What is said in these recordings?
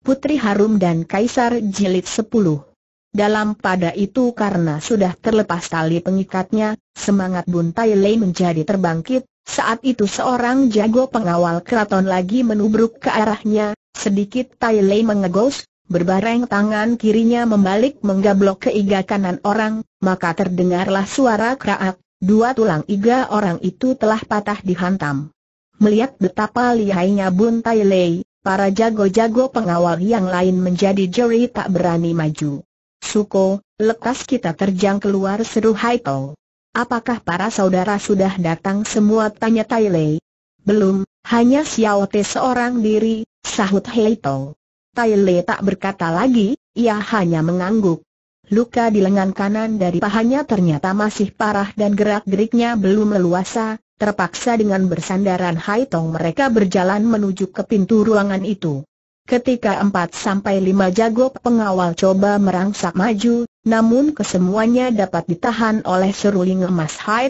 Putri Harum dan Kaisar Jilid 10. Dalam pada itu karena sudah terlepas tali pengikatnya, semangat Bun Tai Lei menjadi terbangkit, saat itu seorang jago pengawal keraton lagi menubruk ke arahnya, sedikit Tai Lei mengegos, berbareng tangan kirinya membalik menggablok ke iga kanan orang, maka terdengarlah suara kraak, dua tulang iga orang itu telah patah dihantam. Melihat betapa lihainya Bun Tai Lei, para jago-jago pengawal yang lain menjadi juri tak berani maju. Suko, lekas kita terjang keluar seru Hai Apakah para saudara sudah datang semua tanya Tai Lei? Belum, hanya Xiao Te seorang diri, sahut Hai Tong. Tai Lei tak berkata lagi, ia hanya mengangguk. Luka di lengan kanan dari pahanya ternyata masih parah dan gerak-geriknya belum leluasa, Terpaksa dengan bersandaran Hai mereka berjalan menuju ke pintu ruangan itu. Ketika empat sampai lima jago pengawal coba merangsak maju, namun kesemuanya dapat ditahan oleh seruling emas Hai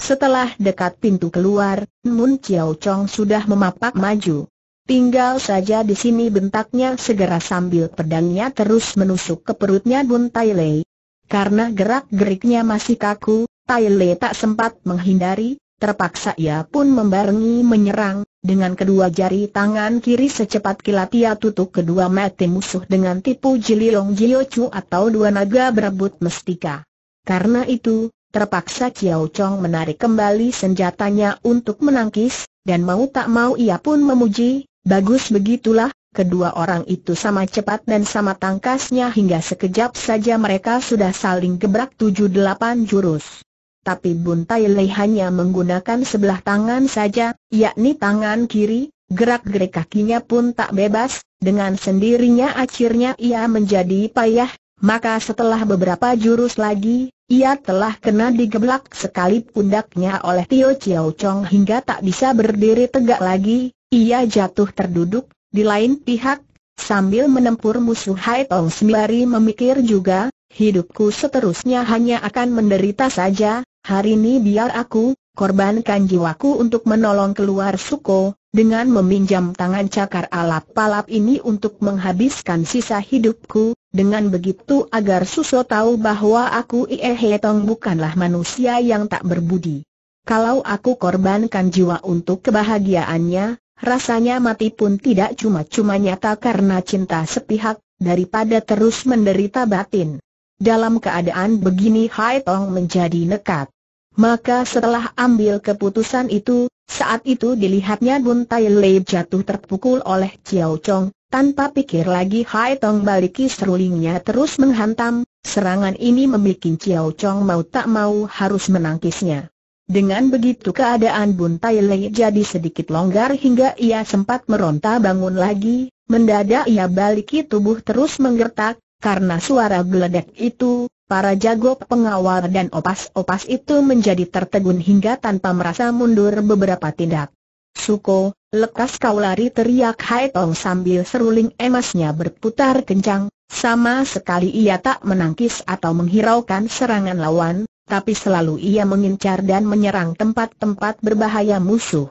Setelah dekat pintu keluar, Mun Chiao Chong sudah memapak maju. Tinggal saja di sini bentaknya segera sambil pedangnya terus menusuk ke perutnya Bun Tai Lei. Karena gerak-geriknya masih kaku, Tai Lei tak sempat menghindari, Terpaksa ia pun membarengi menyerang, dengan kedua jari tangan kiri secepat kilat ia tutup kedua mati musuh dengan tipu jiliong jiocu atau dua naga berebut mestika. Karena itu, terpaksa Chiao Chong menarik kembali senjatanya untuk menangkis, dan mau tak mau ia pun memuji, bagus begitulah, kedua orang itu sama cepat dan sama tangkasnya hingga sekejap saja mereka sudah saling gebrak tujuh delapan jurus tapi Buntai Lei hanya menggunakan sebelah tangan saja, yakni tangan kiri, gerak-gerik kakinya pun tak bebas, dengan sendirinya akhirnya ia menjadi payah, maka setelah beberapa jurus lagi, ia telah kena digeblak sekali pundaknya oleh Tio Chiao Chong hingga tak bisa berdiri tegak lagi, ia jatuh terduduk, di lain pihak, sambil menempur musuh Hai Tong sembari memikir juga, hidupku seterusnya hanya akan menderita saja, Hari ini biar aku, korbankan jiwaku untuk menolong keluar suko, dengan meminjam tangan cakar alap palap ini untuk menghabiskan sisa hidupku, dengan begitu agar Suso tahu bahwa aku Iehetong bukanlah manusia yang tak berbudi. Kalau aku korbankan jiwa untuk kebahagiaannya, rasanya mati pun tidak cuma-cuma nyata karena cinta sepihak, daripada terus menderita batin. Dalam keadaan begini Hai Tong menjadi nekat. Maka setelah ambil keputusan itu, saat itu dilihatnya Bun Tai Lei jatuh terpukul oleh Chiao Chong, tanpa pikir lagi Hai Tong baliki serulingnya terus menghantam, serangan ini membuat Chiao Chong mau tak mau harus menangkisnya. Dengan begitu keadaan Bun Tai Lei jadi sedikit longgar hingga ia sempat meronta bangun lagi, mendadak ia baliki tubuh terus menggertak, karena suara geledek itu, para jago pengawal dan opas-opas itu menjadi tertegun hingga tanpa merasa mundur beberapa tindak. Suko, lekas kau lari teriak Hai Tong sambil seruling emasnya berputar kencang, sama sekali ia tak menangkis atau menghiraukan serangan lawan, tapi selalu ia mengincar dan menyerang tempat-tempat berbahaya musuh.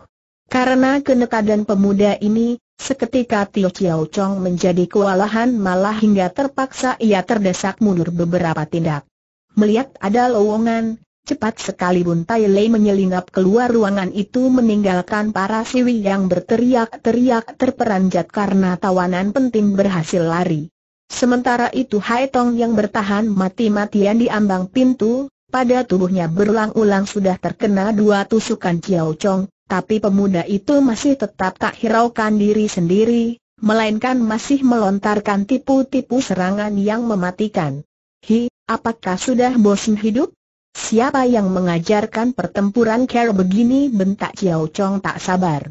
Karena kenekadan pemuda ini, seketika Tio Chiao Chong menjadi kewalahan malah hingga terpaksa ia terdesak mundur beberapa tindak. Melihat ada lowongan, cepat sekali Bun Tai Lei menyelinap keluar ruangan itu meninggalkan para siwi yang berteriak-teriak terperanjat karena tawanan penting berhasil lari. Sementara itu Hai Tong yang bertahan mati-matian di ambang pintu, pada tubuhnya berulang-ulang sudah terkena dua tusukan Chiao Chong, tapi pemuda itu masih tetap tak hiraukan diri sendiri, melainkan masih melontarkan tipu-tipu serangan yang mematikan. Hi, apakah sudah bosan hidup? Siapa yang mengajarkan pertempuran ker begini bentak Jiao Chong tak sabar.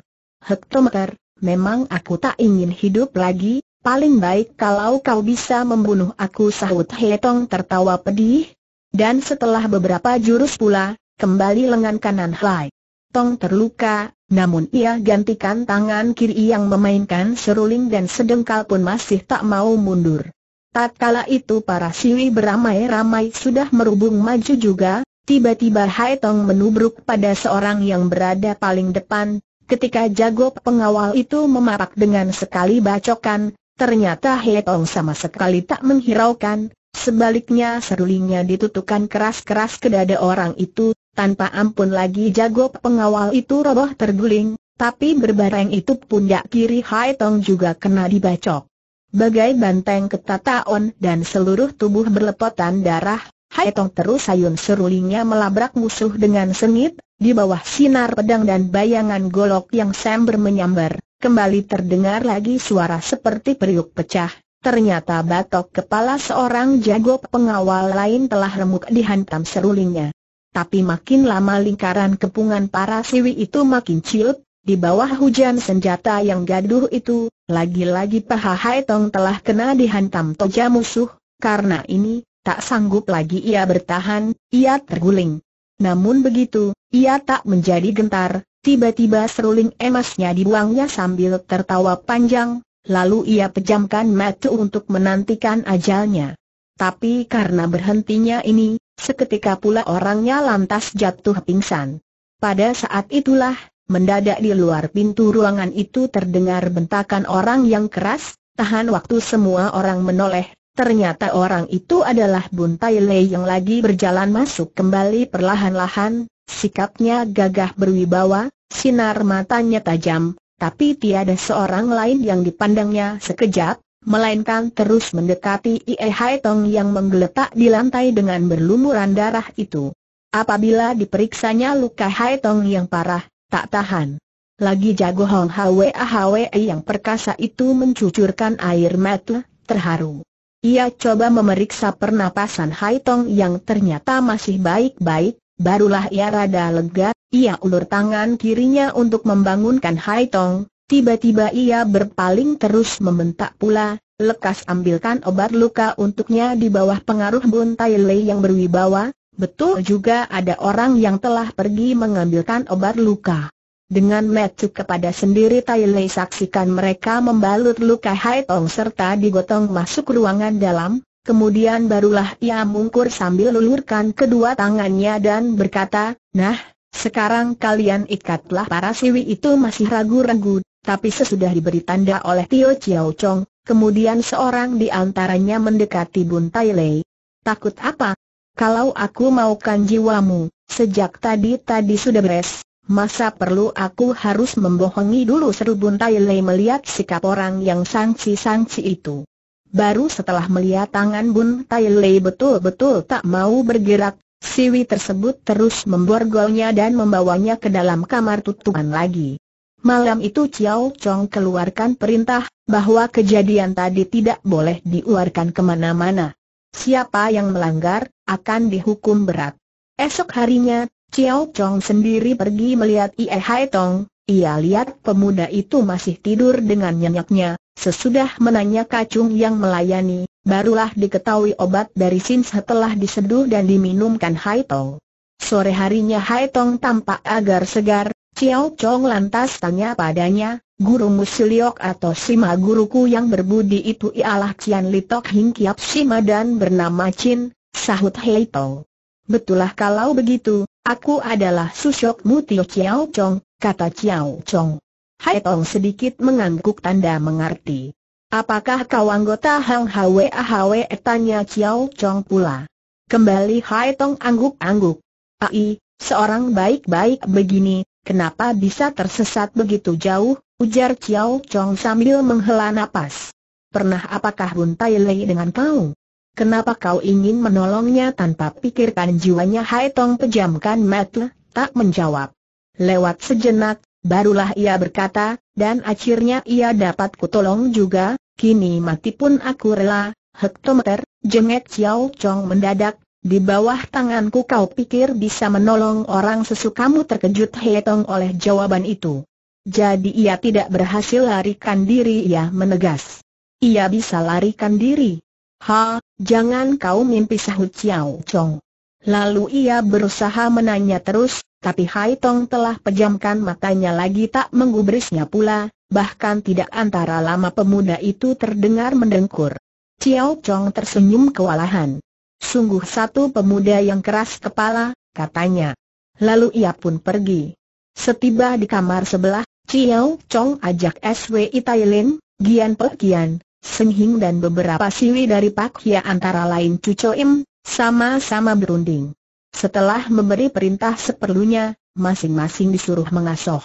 Hektometer, memang aku tak ingin hidup lagi, paling baik kalau kau bisa membunuh aku sahut Tong tertawa pedih. Dan setelah beberapa jurus pula, kembali lengan kanan Lai. Tong terluka, namun ia gantikan tangan kiri yang memainkan seruling dan sedengkal pun masih tak mau mundur. Tatkala itu para siwi beramai-ramai sudah merubung maju juga, tiba-tiba Hai Tong menubruk pada seorang yang berada paling depan, ketika jago pengawal itu memarak dengan sekali bacokan, ternyata Hai Tong sama sekali tak menghiraukan, Sebaliknya serulingnya ditutukan keras-keras ke dada orang itu, tanpa ampun lagi jago pengawal itu roboh terguling, tapi berbareng itu pundak kiri Hai Tong juga kena dibacok. Bagai banteng ketataon dan seluruh tubuh berlepotan darah, Hai Tong terus sayun serulingnya melabrak musuh dengan sengit, di bawah sinar pedang dan bayangan golok yang sember menyambar, kembali terdengar lagi suara seperti periuk pecah, Ternyata batok kepala seorang jago pengawal lain telah remuk dihantam serulingnya. Tapi makin lama lingkaran kepungan para siwi itu makin ciut, di bawah hujan senjata yang gaduh itu, lagi-lagi paha Haitong telah kena dihantam toja musuh, karena ini, tak sanggup lagi ia bertahan, ia terguling. Namun begitu, ia tak menjadi gentar, tiba-tiba seruling emasnya dibuangnya sambil tertawa panjang, lalu ia pejamkan mata untuk menantikan ajalnya. Tapi karena berhentinya ini, seketika pula orangnya lantas jatuh pingsan. Pada saat itulah, mendadak di luar pintu ruangan itu terdengar bentakan orang yang keras, tahan waktu semua orang menoleh, ternyata orang itu adalah Bun Tai Lei yang lagi berjalan masuk kembali perlahan-lahan, sikapnya gagah berwibawa, sinar matanya tajam, tapi tiada seorang lain yang dipandangnya sekejap, melainkan terus mendekati Ie Hai Tong yang menggeletak di lantai dengan berlumuran darah itu. Apabila diperiksanya luka Hai Tong yang parah, tak tahan. Lagi jago Hong Hwe Ahwe yang perkasa itu mencucurkan air mata, terharu. Ia coba memeriksa pernapasan Hai Tong yang ternyata masih baik-baik, Barulah ia rada lega, ia ulur tangan kirinya untuk membangunkan Hai Tong, tiba-tiba ia berpaling terus membentak pula, lekas ambilkan obat luka untuknya di bawah pengaruh Bun Tai Lei yang berwibawa, betul juga ada orang yang telah pergi mengambilkan obat luka. Dengan metu kepada sendiri Tai Lei saksikan mereka membalut luka Hai Tong serta digotong masuk ruangan dalam, kemudian barulah ia mungkur sambil lulurkan kedua tangannya dan berkata, Nah, sekarang kalian ikatlah para siwi itu masih ragu-ragu, tapi sesudah diberi tanda oleh Tio Chiao Chong, kemudian seorang di antaranya mendekati Bun Tai Lei. Takut apa? Kalau aku maukan jiwamu, sejak tadi tadi sudah beres, masa perlu aku harus membohongi dulu seru Bun Tai Lei melihat sikap orang yang sangsi-sangsi itu. Baru setelah melihat tangan Bun Tai Lei betul-betul tak mau bergerak, siwi tersebut terus memborgolnya dan membawanya ke dalam kamar tutupan lagi. Malam itu Chiao Chong keluarkan perintah bahwa kejadian tadi tidak boleh diuarkan kemana-mana. Siapa yang melanggar, akan dihukum berat. Esok harinya, Chiao Chong sendiri pergi melihat Ie Hai Tong, ia lihat pemuda itu masih tidur dengan nyenyaknya, Sesudah menanya kacung yang melayani, barulah diketahui obat dari Sinse setelah diseduh dan diminumkan Haitong. Sore harinya Haitong tampak agar segar, Chiao Chong lantas tanya padanya, Guru Musiliok atau Sima guruku yang berbudi itu ialah Cian Litok Hing Kiap Sima dan bernama Chin, sahut Haitong. Betulah kalau begitu, aku adalah Susyok Mutio Chiao Chong, kata Chiao Chong. Hai Tong sedikit mengangguk tanda mengerti. Apakah kau anggota Hang Hwe Ahwe? tanya Chiao Chong pula. Kembali Hai Tong angguk-angguk. Ai, seorang baik-baik begini, kenapa bisa tersesat begitu jauh, ujar Chiao Chong sambil menghela napas. Pernah apakah Bun Tai Lei dengan kau? Kenapa kau ingin menolongnya tanpa pikirkan jiwanya Hai Tong pejamkan mata, tak menjawab. Lewat sejenak, Barulah ia berkata, dan akhirnya ia dapat kutolong juga, kini mati pun aku rela, hektometer, jengek Xiao Chong mendadak, di bawah tanganku kau pikir bisa menolong orang sesukamu terkejut Hetong oleh jawaban itu. Jadi ia tidak berhasil larikan diri ia menegas. Ia bisa larikan diri. Ha, jangan kau mimpi sahut Xiao Chong. Lalu ia berusaha menanya terus, tapi Hai Tong telah pejamkan matanya lagi tak menggubrisnya pula, bahkan tidak antara lama pemuda itu terdengar mendengkur. Ciao Chong tersenyum kewalahan. Sungguh satu pemuda yang keras kepala, katanya. Lalu ia pun pergi. Setiba di kamar sebelah, Ciao Chong ajak SWI Tailin, Gian Pe Gian, Seng Hing dan beberapa siwi dari Pak Hia antara lain Cucu Im, sama-sama berunding. Setelah memberi perintah seperlunya, masing-masing disuruh mengasuh.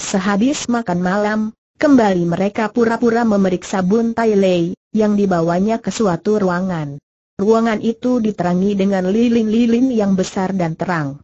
Sehabis makan malam, kembali mereka pura-pura memeriksa Tai lei, yang dibawanya ke suatu ruangan. Ruangan itu diterangi dengan lilin-lilin yang besar dan terang.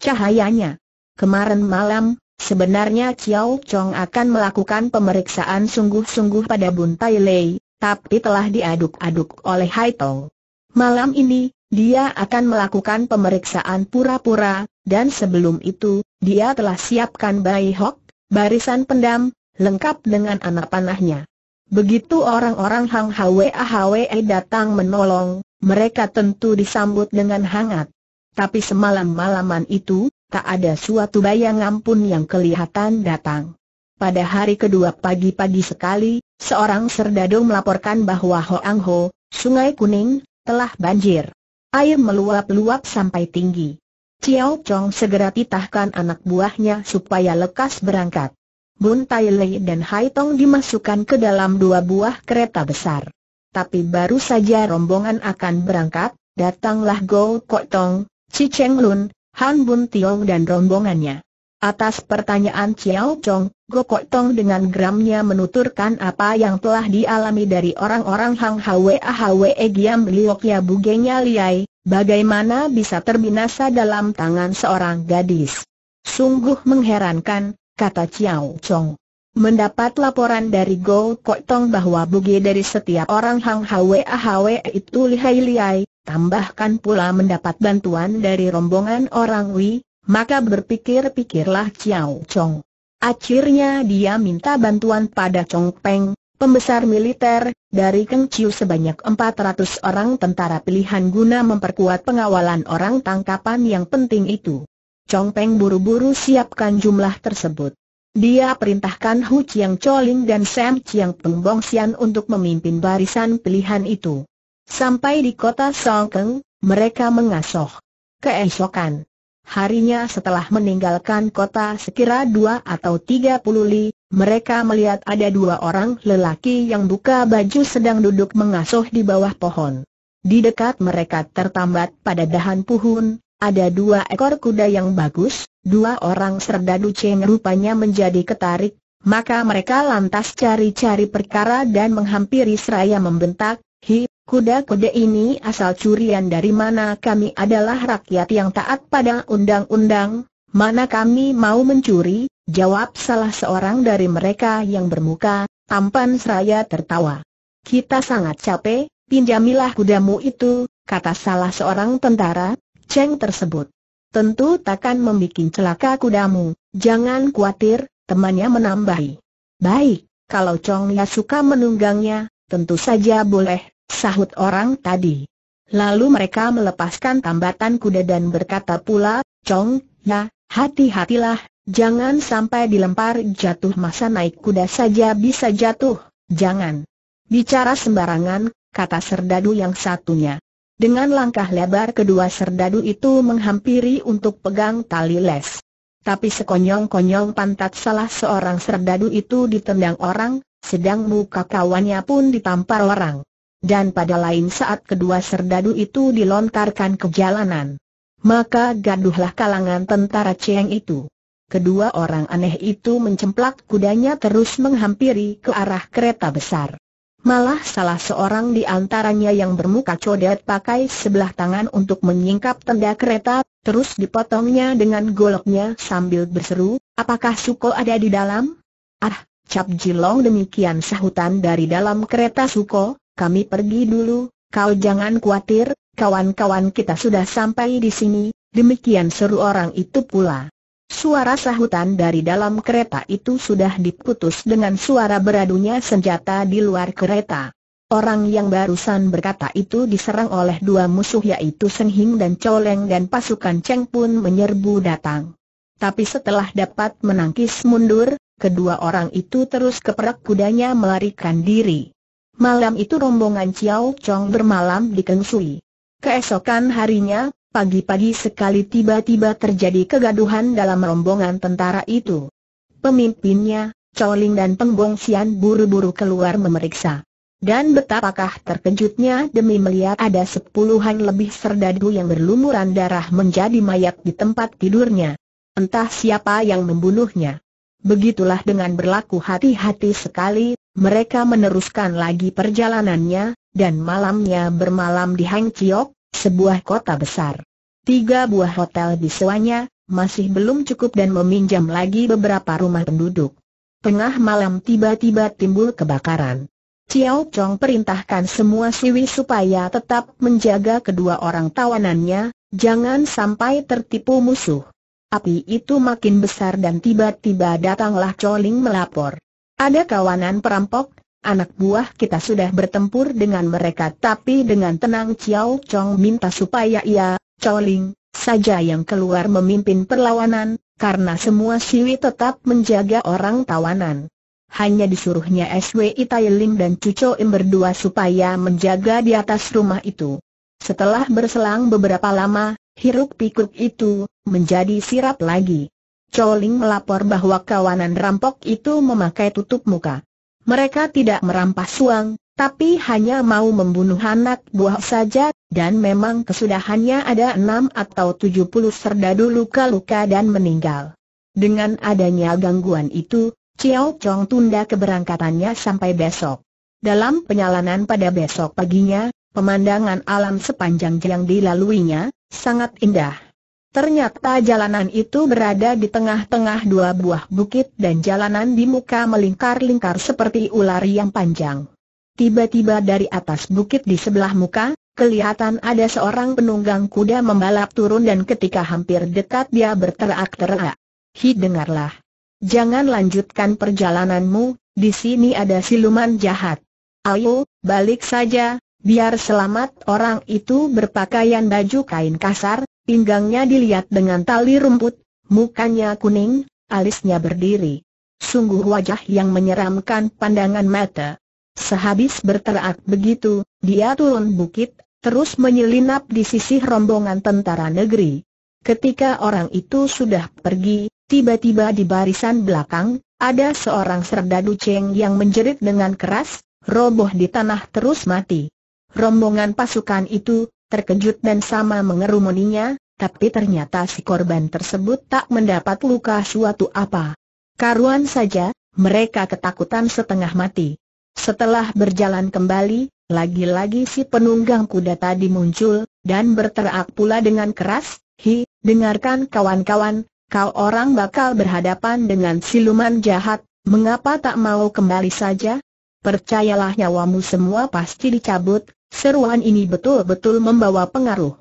Cahayanya. Kemarin malam, sebenarnya Chiao Chong akan melakukan pemeriksaan sungguh-sungguh pada Tai lei, tapi telah diaduk-aduk oleh Hai Tong. Malam ini, dia akan melakukan pemeriksaan pura-pura, dan sebelum itu, dia telah siapkan bayi Hok, barisan pendam, lengkap dengan anak panahnya. Begitu orang-orang Hang Hwe Hwe datang menolong, mereka tentu disambut dengan hangat. Tapi semalam-malaman itu, tak ada suatu bayangan pun yang kelihatan datang. Pada hari kedua pagi-pagi sekali, seorang serdadu melaporkan bahwa Hoang Ho, Sungai Kuning, telah banjir. Air meluap-luap sampai tinggi. Ciao Chong segera titahkan anak buahnya supaya lekas berangkat. Bun Tai Lei dan Hai Tong dimasukkan ke dalam dua buah kereta besar. Tapi baru saja rombongan akan berangkat, datanglah Go Kok Tong, Chi Cheng Lun, Han Bun Tiong dan rombongannya. Atas pertanyaan Chiao Chong, Gokok Tong dengan geramnya menuturkan apa yang telah dialami dari orang-orang Hang Hwe Hwe Giam Liokya Bugenya Liai, bagaimana bisa terbinasa dalam tangan seorang gadis. Sungguh mengherankan, kata Chiao Chong. Mendapat laporan dari Go Kok Tong bahwa bugi dari setiap orang Hang Hwe Hwe itu lihai-lihai, tambahkan pula mendapat bantuan dari rombongan orang Wi, maka berpikir-pikirlah Chiao Chong. Akhirnya dia minta bantuan pada Chong Peng, pembesar militer, dari Keng Chiu sebanyak 400 orang tentara pilihan guna memperkuat pengawalan orang tangkapan yang penting itu. Chong Peng buru-buru siapkan jumlah tersebut. Dia perintahkan Hu Chiang Choling dan Sam Chiang Peng Bong Xian untuk memimpin barisan pilihan itu. Sampai di kota Songkeng, mereka mengasuh Keesokan, Harinya setelah meninggalkan kota sekira dua atau tiga puluh li, mereka melihat ada dua orang lelaki yang buka baju sedang duduk mengasuh di bawah pohon. Di dekat mereka tertambat pada dahan puhun ada dua ekor kuda yang bagus, dua orang serdadu ceng rupanya menjadi ketarik, maka mereka lantas cari-cari perkara dan menghampiri seraya membentak, Hi, Kuda-kuda ini asal curian dari mana kami adalah rakyat yang taat pada undang-undang, mana kami mau mencuri, jawab salah seorang dari mereka yang bermuka, tampan seraya tertawa. Kita sangat capek, pinjamilah kudamu itu, kata salah seorang tentara, Cheng tersebut. Tentu takkan membuat celaka kudamu, jangan khawatir, temannya menambahi. Baik, kalau Chong Ya suka menunggangnya, tentu saja boleh, sahut orang tadi. Lalu mereka melepaskan tambatan kuda dan berkata pula, Chong, ya, hati-hatilah, jangan sampai dilempar jatuh masa naik kuda saja bisa jatuh, jangan. Bicara sembarangan, kata serdadu yang satunya. Dengan langkah lebar kedua serdadu itu menghampiri untuk pegang tali les. Tapi sekonyong-konyong pantat salah seorang serdadu itu ditendang orang, sedang muka kawannya pun ditampar orang dan pada lain saat kedua serdadu itu dilontarkan ke jalanan. Maka gaduhlah kalangan tentara Cheng itu. Kedua orang aneh itu mencemplak kudanya terus menghampiri ke arah kereta besar. Malah salah seorang di antaranya yang bermuka codet pakai sebelah tangan untuk menyingkap tenda kereta, terus dipotongnya dengan goloknya sambil berseru, apakah Suko ada di dalam? Ah, Cap Jilong demikian sahutan dari dalam kereta Suko, kami pergi dulu, kau jangan khawatir, kawan-kawan kita sudah sampai di sini, demikian seru orang itu pula. Suara sahutan dari dalam kereta itu sudah diputus dengan suara beradunya senjata di luar kereta. Orang yang barusan berkata itu diserang oleh dua musuh yaitu Seng Hing dan Coleng dan pasukan Cheng pun menyerbu datang. Tapi setelah dapat menangkis mundur, kedua orang itu terus keperak kudanya melarikan diri. Malam itu rombongan Chiao Chong bermalam di Kengsui. Keesokan harinya, pagi-pagi sekali tiba-tiba terjadi kegaduhan dalam rombongan tentara itu. Pemimpinnya, Ling dan Pengbong Sian buru-buru keluar memeriksa. Dan betapakah terkejutnya demi melihat ada sepuluhan lebih serdadu yang berlumuran darah menjadi mayat di tempat tidurnya. Entah siapa yang membunuhnya. Begitulah dengan berlaku hati-hati sekali, mereka meneruskan lagi perjalanannya, dan malamnya bermalam di Hang Chiok, sebuah kota besar. Tiga buah hotel di disewanya, masih belum cukup dan meminjam lagi beberapa rumah penduduk. Tengah malam tiba-tiba timbul kebakaran. Chiao Chong perintahkan semua siwi supaya tetap menjaga kedua orang tawanannya, jangan sampai tertipu musuh. Api itu makin besar dan tiba-tiba datanglah Choling melapor. Ada kawanan perampok, anak buah kita sudah bertempur dengan mereka tapi dengan tenang Chiao Chong minta supaya ia, Choling, saja yang keluar memimpin perlawanan, karena semua siwi tetap menjaga orang tawanan. Hanya disuruhnya SWI Ling dan Cucu Im berdua supaya menjaga di atas rumah itu. Setelah berselang beberapa lama, hiruk pikuk itu, menjadi sirap lagi. Choling melapor bahwa kawanan rampok itu memakai tutup muka. Mereka tidak merampas uang, tapi hanya mau membunuh anak buah saja, dan memang kesudahannya ada enam atau tujuh puluh serdadu luka-luka dan meninggal. Dengan adanya gangguan itu, Chiao Chong tunda keberangkatannya sampai besok. Dalam penyalanan pada besok paginya, pemandangan alam sepanjang yang dilaluinya, sangat indah. Ternyata jalanan itu berada di tengah-tengah dua buah bukit dan jalanan di muka melingkar-lingkar seperti ular yang panjang. Tiba-tiba dari atas bukit di sebelah muka, kelihatan ada seorang penunggang kuda membalap turun dan ketika hampir dekat dia berterak-terak. Hi dengarlah. Jangan lanjutkan perjalananmu, di sini ada siluman jahat. Ayo, balik saja, biar selamat orang itu berpakaian baju kain kasar, pinggangnya dilihat dengan tali rumput, mukanya kuning, alisnya berdiri. Sungguh wajah yang menyeramkan pandangan mata. Sehabis berteriak begitu, dia turun bukit, terus menyelinap di sisi rombongan tentara negeri. Ketika orang itu sudah pergi, tiba-tiba di barisan belakang, ada seorang serdadu ceng yang menjerit dengan keras, roboh di tanah terus mati. Rombongan pasukan itu, terkejut dan sama mengerumuninya, tapi ternyata si korban tersebut tak mendapat luka suatu apa. Karuan saja, mereka ketakutan setengah mati. Setelah berjalan kembali, lagi-lagi si penunggang kuda tadi muncul, dan berteriak pula dengan keras, Hi, dengarkan kawan-kawan, kau orang bakal berhadapan dengan siluman jahat, mengapa tak mau kembali saja? Percayalah nyawamu semua pasti dicabut, Seruan ini betul-betul membawa pengaruh.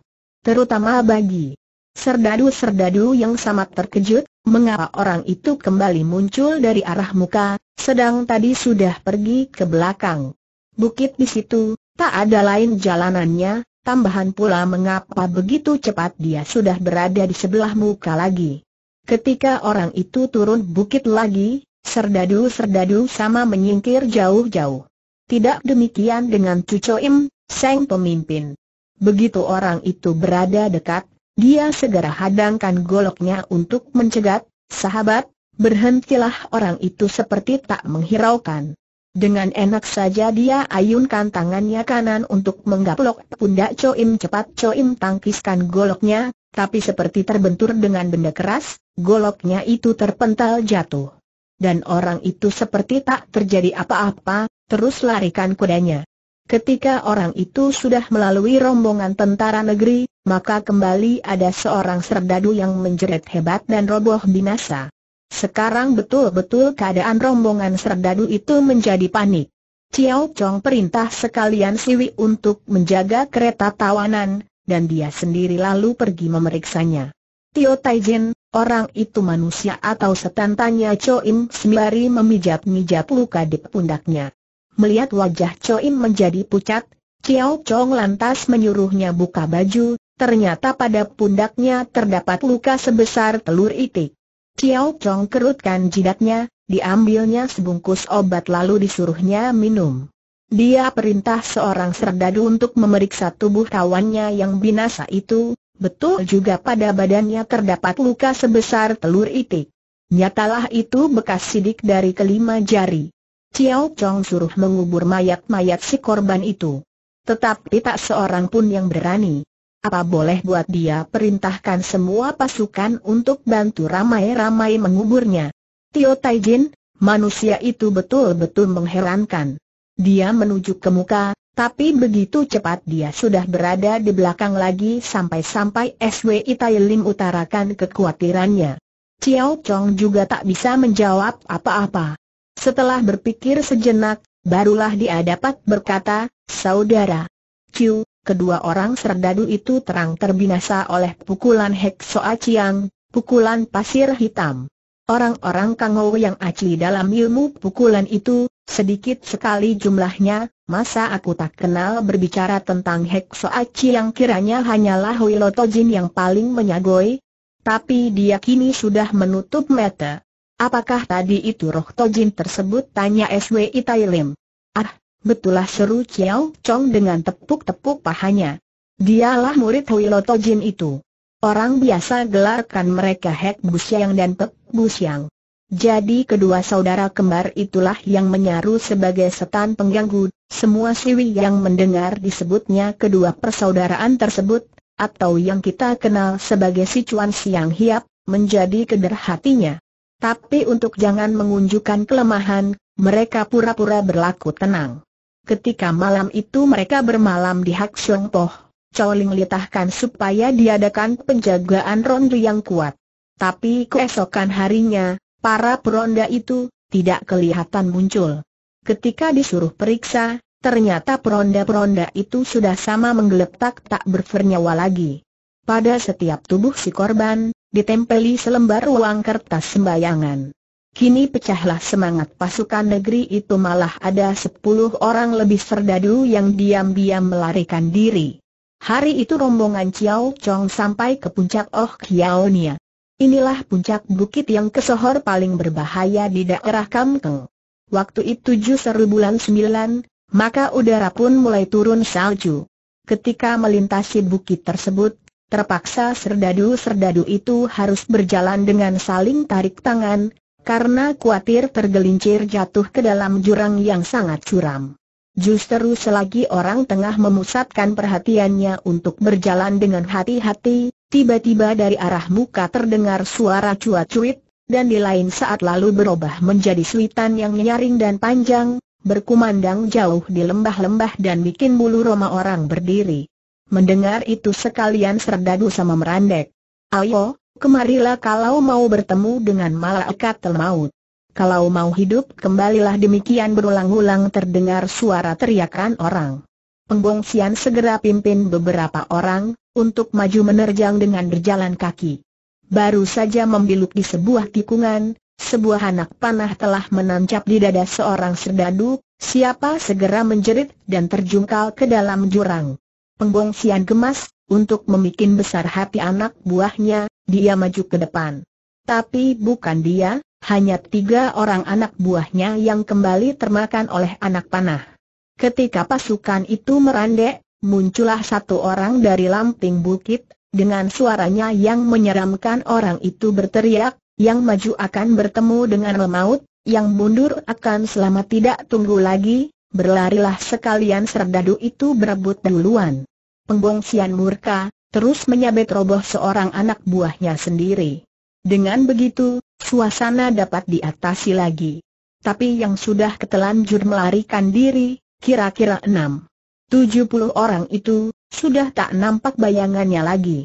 Terutama bagi serdadu-serdadu yang sangat terkejut, mengapa orang itu kembali muncul dari arah muka, sedang tadi sudah pergi ke belakang. Bukit di situ, tak ada lain jalanannya, tambahan pula mengapa begitu cepat dia sudah berada di sebelah muka lagi. Ketika orang itu turun bukit lagi, serdadu-serdadu sama menyingkir jauh-jauh. Tidak demikian dengan Cucoim, Seng pemimpin. Begitu orang itu berada dekat, dia segera hadangkan goloknya untuk mencegat, sahabat, berhentilah orang itu seperti tak menghiraukan. Dengan enak saja dia ayunkan tangannya kanan untuk menggaplok pundak Coim cepat Coim tangkiskan goloknya, tapi seperti terbentur dengan benda keras, goloknya itu terpental jatuh. Dan orang itu seperti tak terjadi apa-apa, terus larikan kudanya. Ketika orang itu sudah melalui rombongan tentara negeri, maka kembali ada seorang serdadu yang menjerit hebat dan roboh binasa. Sekarang betul-betul keadaan rombongan serdadu itu menjadi panik. Ciao Chong perintah sekalian Siwi untuk menjaga kereta tawanan, dan dia sendiri lalu pergi memeriksanya. Tio Taijin, orang itu manusia atau setan tanya Cho Im sembari memijat-mijat luka di pundaknya. Melihat wajah Choim menjadi pucat, Chiao Chong lantas menyuruhnya buka baju, ternyata pada pundaknya terdapat luka sebesar telur itik. Chiao Chong kerutkan jidatnya, diambilnya sebungkus obat lalu disuruhnya minum. Dia perintah seorang serdadu untuk memeriksa tubuh kawannya yang binasa itu, betul juga pada badannya terdapat luka sebesar telur itik. Nyatalah itu bekas sidik dari kelima jari. Chiao Chong suruh mengubur mayat-mayat si korban itu. Tetapi tak seorang pun yang berani. Apa boleh buat dia perintahkan semua pasukan untuk bantu ramai-ramai menguburnya. Tio Taijin, manusia itu betul-betul mengherankan. Dia menuju ke muka, tapi begitu cepat dia sudah berada di belakang lagi sampai-sampai SWI Tai Lim utarakan kekhawatirannya. Chiao Chong juga tak bisa menjawab apa-apa. Setelah berpikir sejenak, barulah dia dapat berkata, Saudara. Q, kedua orang serdadu itu terang terbinasa oleh pukulan Hek Soa Chiang, pukulan pasir hitam. Orang-orang Kangou yang acli dalam ilmu pukulan itu, sedikit sekali jumlahnya, masa aku tak kenal berbicara tentang Hek Soachi kiranya hanyalah Hui Jin yang paling menyagoi? Tapi dia kini sudah menutup mata. Apakah tadi itu roh tojin tersebut? Tanya SW Itailim. Ah, betulah seru Chiao Chong dengan tepuk-tepuk pahanya. Dialah murid Huilo Tojin itu. Orang biasa gelarkan mereka Hek Siang dan Pek Siang. Jadi kedua saudara kembar itulah yang menyaru sebagai setan pengganggu, semua siwi yang mendengar disebutnya kedua persaudaraan tersebut, atau yang kita kenal sebagai si Cuan Siang Hiap, menjadi keder hatinya. Tapi untuk jangan mengunjukkan kelemahan, mereka pura-pura berlaku tenang. Ketika malam itu mereka bermalam di Hak Siong Poh, Chow Ling litahkan supaya diadakan penjagaan ronde yang kuat. Tapi keesokan harinya, para peronda itu tidak kelihatan muncul. Ketika disuruh periksa, ternyata peronda-peronda itu sudah sama menggeletak tak bernyawa lagi. Pada setiap tubuh si korban, ditempeli selembar uang kertas sembayangan. Kini pecahlah semangat pasukan negeri itu malah ada sepuluh orang lebih serdadu yang diam-diam melarikan diri. Hari itu rombongan Ciao Chong sampai ke puncak Oh Kiaonia. Inilah puncak bukit yang kesohor paling berbahaya di daerah Kamkeng. Waktu itu justru bulan sembilan, maka udara pun mulai turun salju. Ketika melintasi bukit tersebut, Terpaksa serdadu-serdadu itu harus berjalan dengan saling tarik tangan, karena khawatir tergelincir jatuh ke dalam jurang yang sangat curam. Justru selagi orang tengah memusatkan perhatiannya untuk berjalan dengan hati-hati, tiba-tiba dari arah muka terdengar suara cuacuit, dan di lain saat lalu berubah menjadi suitan yang nyaring dan panjang, berkumandang jauh di lembah-lembah dan bikin bulu roma orang berdiri. Mendengar itu sekalian serdadu sama merandek. Ayo, kemarilah kalau mau bertemu dengan malaikat telmaut. Kalau mau hidup kembalilah demikian berulang-ulang terdengar suara teriakan orang. Penggongsian segera pimpin beberapa orang, untuk maju menerjang dengan berjalan kaki. Baru saja membilut di sebuah tikungan, sebuah anak panah telah menancap di dada seorang serdadu, siapa segera menjerit dan terjungkal ke dalam jurang. Penggongsian gemas, untuk memikin besar hati anak buahnya, dia maju ke depan. Tapi bukan dia, hanya tiga orang anak buahnya yang kembali termakan oleh anak panah. Ketika pasukan itu merandek, muncullah satu orang dari lamping bukit, dengan suaranya yang menyeramkan orang itu berteriak, yang maju akan bertemu dengan lemaut, yang mundur akan selamat tidak tunggu lagi, berlarilah sekalian serdadu itu berebut duluan. Pembongsian murka, terus menyabet roboh seorang anak buahnya sendiri. Dengan begitu, suasana dapat diatasi lagi. Tapi yang sudah ketelanjur melarikan diri, kira-kira enam. Tujuh puluh orang itu, sudah tak nampak bayangannya lagi.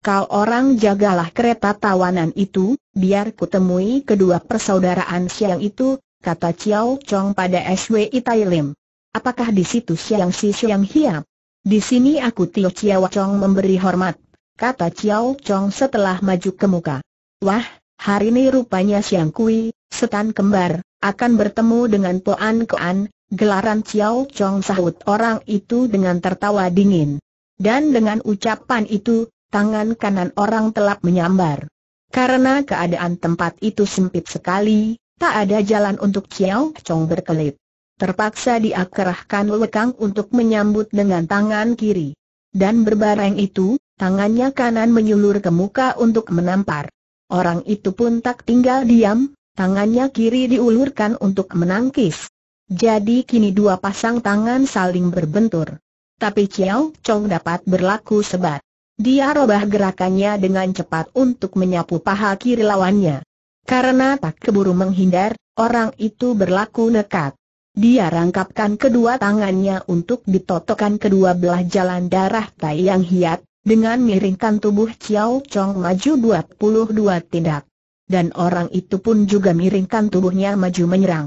Kau orang jagalah kereta tawanan itu, biar kutemui kedua persaudaraan siang itu, kata Chiao Chong pada SWI Tai Lim. Apakah di situ Siang Si Siang Hiap? Di sini aku Tio Chiao Chong memberi hormat, kata Chiao Chong setelah maju ke muka. Wah, hari ini rupanya Siang Kui, setan kembar, akan bertemu dengan Poan Koan, gelaran Chiao Chong sahut orang itu dengan tertawa dingin. Dan dengan ucapan itu, tangan kanan orang telap menyambar. Karena keadaan tempat itu sempit sekali, Tak ada jalan untuk Chiao Chong berkelit. Terpaksa dia kerahkan lekang untuk menyambut dengan tangan kiri. Dan berbareng itu, tangannya kanan menyulur ke muka untuk menampar. Orang itu pun tak tinggal diam, tangannya kiri diulurkan untuk menangkis. Jadi kini dua pasang tangan saling berbentur. Tapi Chiao Chong dapat berlaku sebat. Dia robah gerakannya dengan cepat untuk menyapu paha kiri lawannya. Karena tak keburu menghindar, orang itu berlaku nekat. Dia rangkapkan kedua tangannya untuk ditotokkan kedua belah jalan darah tai yang hiat, dengan miringkan tubuh Chiao Chong maju 22 tindak. Dan orang itu pun juga miringkan tubuhnya maju menyerang.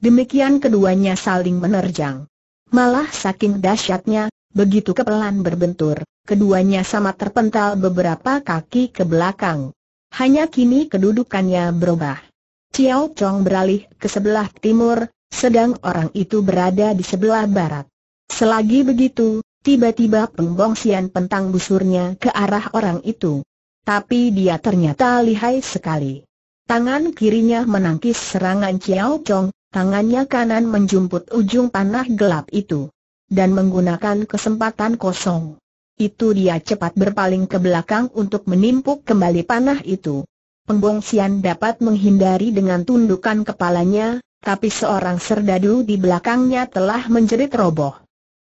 Demikian keduanya saling menerjang. Malah saking dahsyatnya, begitu kepelan berbentur, keduanya sama terpental beberapa kaki ke belakang. Hanya kini kedudukannya berubah. Chiao Chong beralih ke sebelah timur, sedang orang itu berada di sebelah barat. Selagi begitu, tiba-tiba pengbongsian pentang busurnya ke arah orang itu. Tapi dia ternyata lihai sekali. Tangan kirinya menangkis serangan Chiao Chong, tangannya kanan menjumput ujung panah gelap itu. Dan menggunakan kesempatan kosong itu dia cepat berpaling ke belakang untuk menimpuk kembali panah itu. Sian dapat menghindari dengan tundukan kepalanya, tapi seorang serdadu di belakangnya telah menjerit roboh.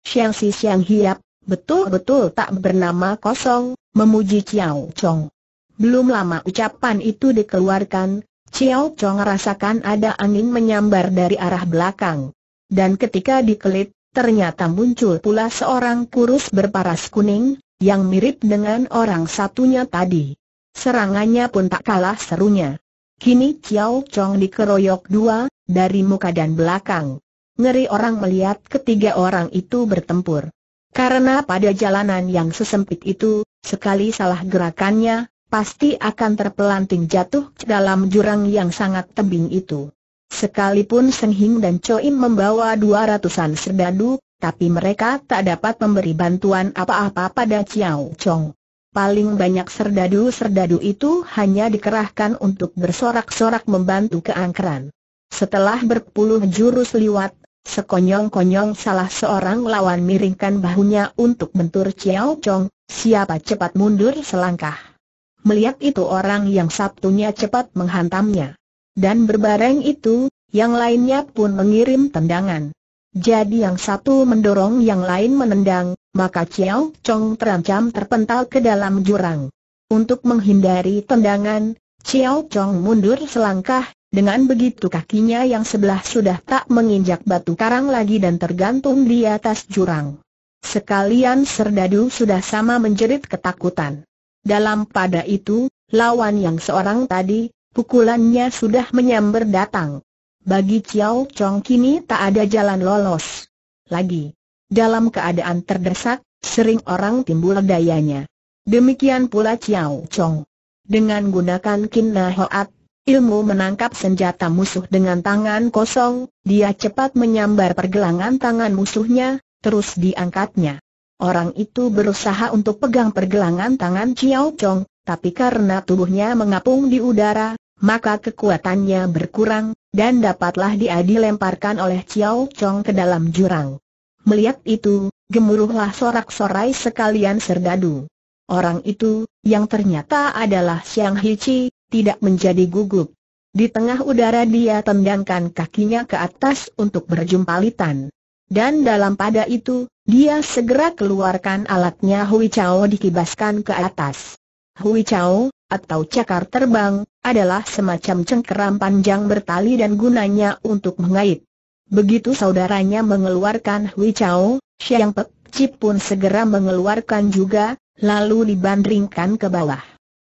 Siang si siang hiap, betul-betul tak bernama kosong, memuji Chiao Chong. Belum lama ucapan itu dikeluarkan, Chiao Chong rasakan ada angin menyambar dari arah belakang. Dan ketika dikelit, ternyata muncul pula seorang kurus berparas kuning, yang mirip dengan orang satunya tadi. Serangannya pun tak kalah serunya. Kini Chiao Chong dikeroyok dua, dari muka dan belakang. Ngeri orang melihat ketiga orang itu bertempur. Karena pada jalanan yang sesempit itu, sekali salah gerakannya, pasti akan terpelanting jatuh dalam jurang yang sangat tebing itu. Sekalipun Seng Hing dan Choim membawa dua ratusan serdadu, tapi mereka tak dapat memberi bantuan apa-apa pada Chiao Chong. Paling banyak serdadu-serdadu itu hanya dikerahkan untuk bersorak-sorak membantu keangkeran. Setelah berpuluh jurus liwat, sekonyong-konyong salah seorang lawan miringkan bahunya untuk bentur Chiao Chong, siapa cepat mundur selangkah. Melihat itu orang yang sabtunya cepat menghantamnya. Dan berbareng itu, yang lainnya pun mengirim tendangan. Jadi yang satu mendorong yang lain menendang, maka Chiao Chong terancam terpental ke dalam jurang. Untuk menghindari tendangan, Chiao Chong mundur selangkah, dengan begitu kakinya yang sebelah sudah tak menginjak batu karang lagi dan tergantung di atas jurang. Sekalian serdadu sudah sama menjerit ketakutan. Dalam pada itu, lawan yang seorang tadi, Pukulannya sudah menyambar datang. Bagi Chiao Chong kini tak ada jalan lolos. Lagi, dalam keadaan terdesak, sering orang timbul dayanya. Demikian pula Chiao Chong. Dengan gunakan kina Hoat, ilmu menangkap senjata musuh dengan tangan kosong, dia cepat menyambar pergelangan tangan musuhnya, terus diangkatnya. Orang itu berusaha untuk pegang pergelangan tangan Chiao Chong, tapi karena tubuhnya mengapung di udara, maka kekuatannya berkurang, dan dapatlah dia dilemparkan oleh Ciao Chong ke dalam jurang. Melihat itu, gemuruhlah sorak-sorai sekalian serdadu. Orang itu, yang ternyata adalah Xiang Hichi, tidak menjadi gugup. Di tengah udara dia tendangkan kakinya ke atas untuk berjumpalitan. Dan dalam pada itu, dia segera keluarkan alatnya Hui Chao dikibaskan ke atas. Hui Chao, atau cakar terbang, adalah semacam cengkeram panjang bertali dan gunanya untuk mengait. Begitu saudaranya mengeluarkan Hui Chao, Xiang Pek cip pun segera mengeluarkan juga, lalu dibandingkan ke bawah.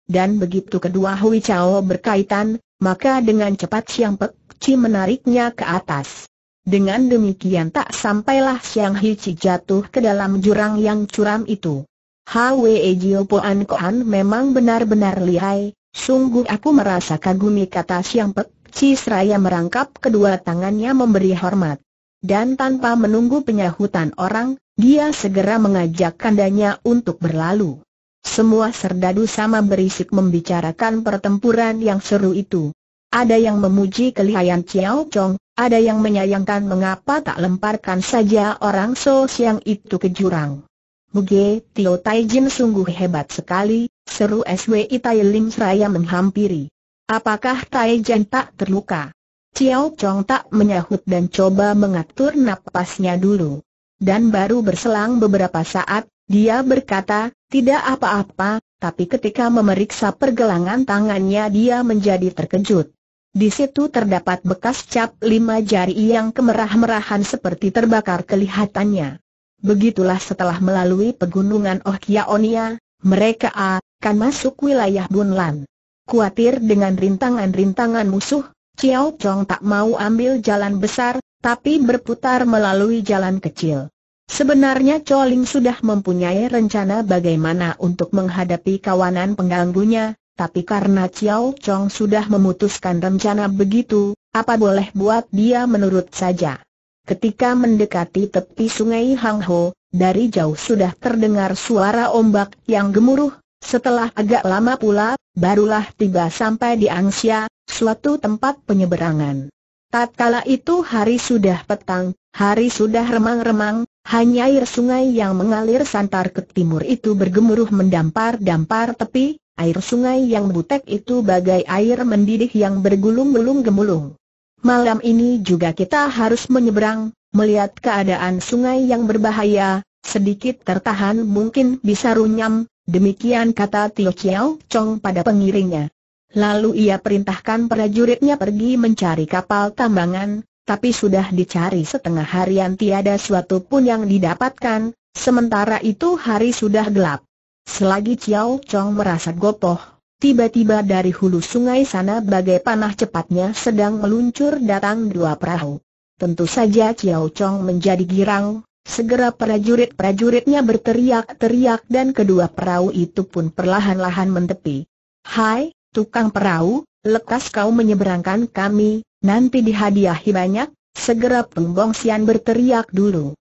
Dan begitu kedua Hui Chao berkaitan, maka dengan cepat Xiang Pek cip menariknya ke atas. Dengan demikian tak sampailah Xiang hui Chi jatuh ke dalam jurang yang curam itu. Hwe Jio Poan Kohan memang benar-benar lihai, sungguh aku merasa kagumi kata Siang Pek, Cisraya merangkap kedua tangannya memberi hormat. Dan tanpa menunggu penyahutan orang, dia segera mengajak kandanya untuk berlalu. Semua serdadu sama berisik membicarakan pertempuran yang seru itu. Ada yang memuji kelihayan Chiao Chong, ada yang menyayangkan mengapa tak lemparkan saja orang So yang itu ke jurang. Muge, Tio Jin sungguh hebat sekali, seru SWI Tai Lim seraya menghampiri. Apakah Jin tak terluka? Ciao Chong tak menyahut dan coba mengatur napasnya dulu. Dan baru berselang beberapa saat, dia berkata, tidak apa-apa, tapi ketika memeriksa pergelangan tangannya dia menjadi terkejut. Di situ terdapat bekas cap lima jari yang kemerah-merahan seperti terbakar kelihatannya. Begitulah setelah melalui pegunungan Ohkiaonia, mereka akan masuk wilayah Bunlan. Kuatir dengan rintangan-rintangan musuh, Chiao Chong tak mau ambil jalan besar, tapi berputar melalui jalan kecil. Sebenarnya Choling sudah mempunyai rencana bagaimana untuk menghadapi kawanan pengganggunya, tapi karena Chiao Chong sudah memutuskan rencana begitu, apa boleh buat dia menurut saja. Ketika mendekati tepi sungai Hangho, dari jauh sudah terdengar suara ombak yang gemuruh, setelah agak lama pula, barulah tiba sampai di Angsia, suatu tempat penyeberangan. Tatkala itu hari sudah petang, hari sudah remang-remang, hanya air sungai yang mengalir santar ke timur itu bergemuruh mendampar-dampar tepi, air sungai yang butek itu bagai air mendidih yang bergulung-gulung gemulung. Malam ini juga kita harus menyeberang, melihat keadaan sungai yang berbahaya, sedikit tertahan mungkin bisa runyam, demikian kata Tio Chiao Chong pada pengiringnya. Lalu ia perintahkan prajuritnya pergi mencari kapal tambangan, tapi sudah dicari setengah harian tiada suatu pun yang didapatkan, sementara itu hari sudah gelap. Selagi Chiao Chong merasa gopoh, Tiba-tiba dari hulu sungai sana bagai panah cepatnya sedang meluncur datang dua perahu. Tentu saja Ciao Chong menjadi girang, segera prajurit-prajuritnya berteriak-teriak dan kedua perahu itu pun perlahan-lahan mentepi. Hai, tukang perahu, lekas kau menyeberangkan kami, nanti dihadiahi banyak, segera penggongsian berteriak dulu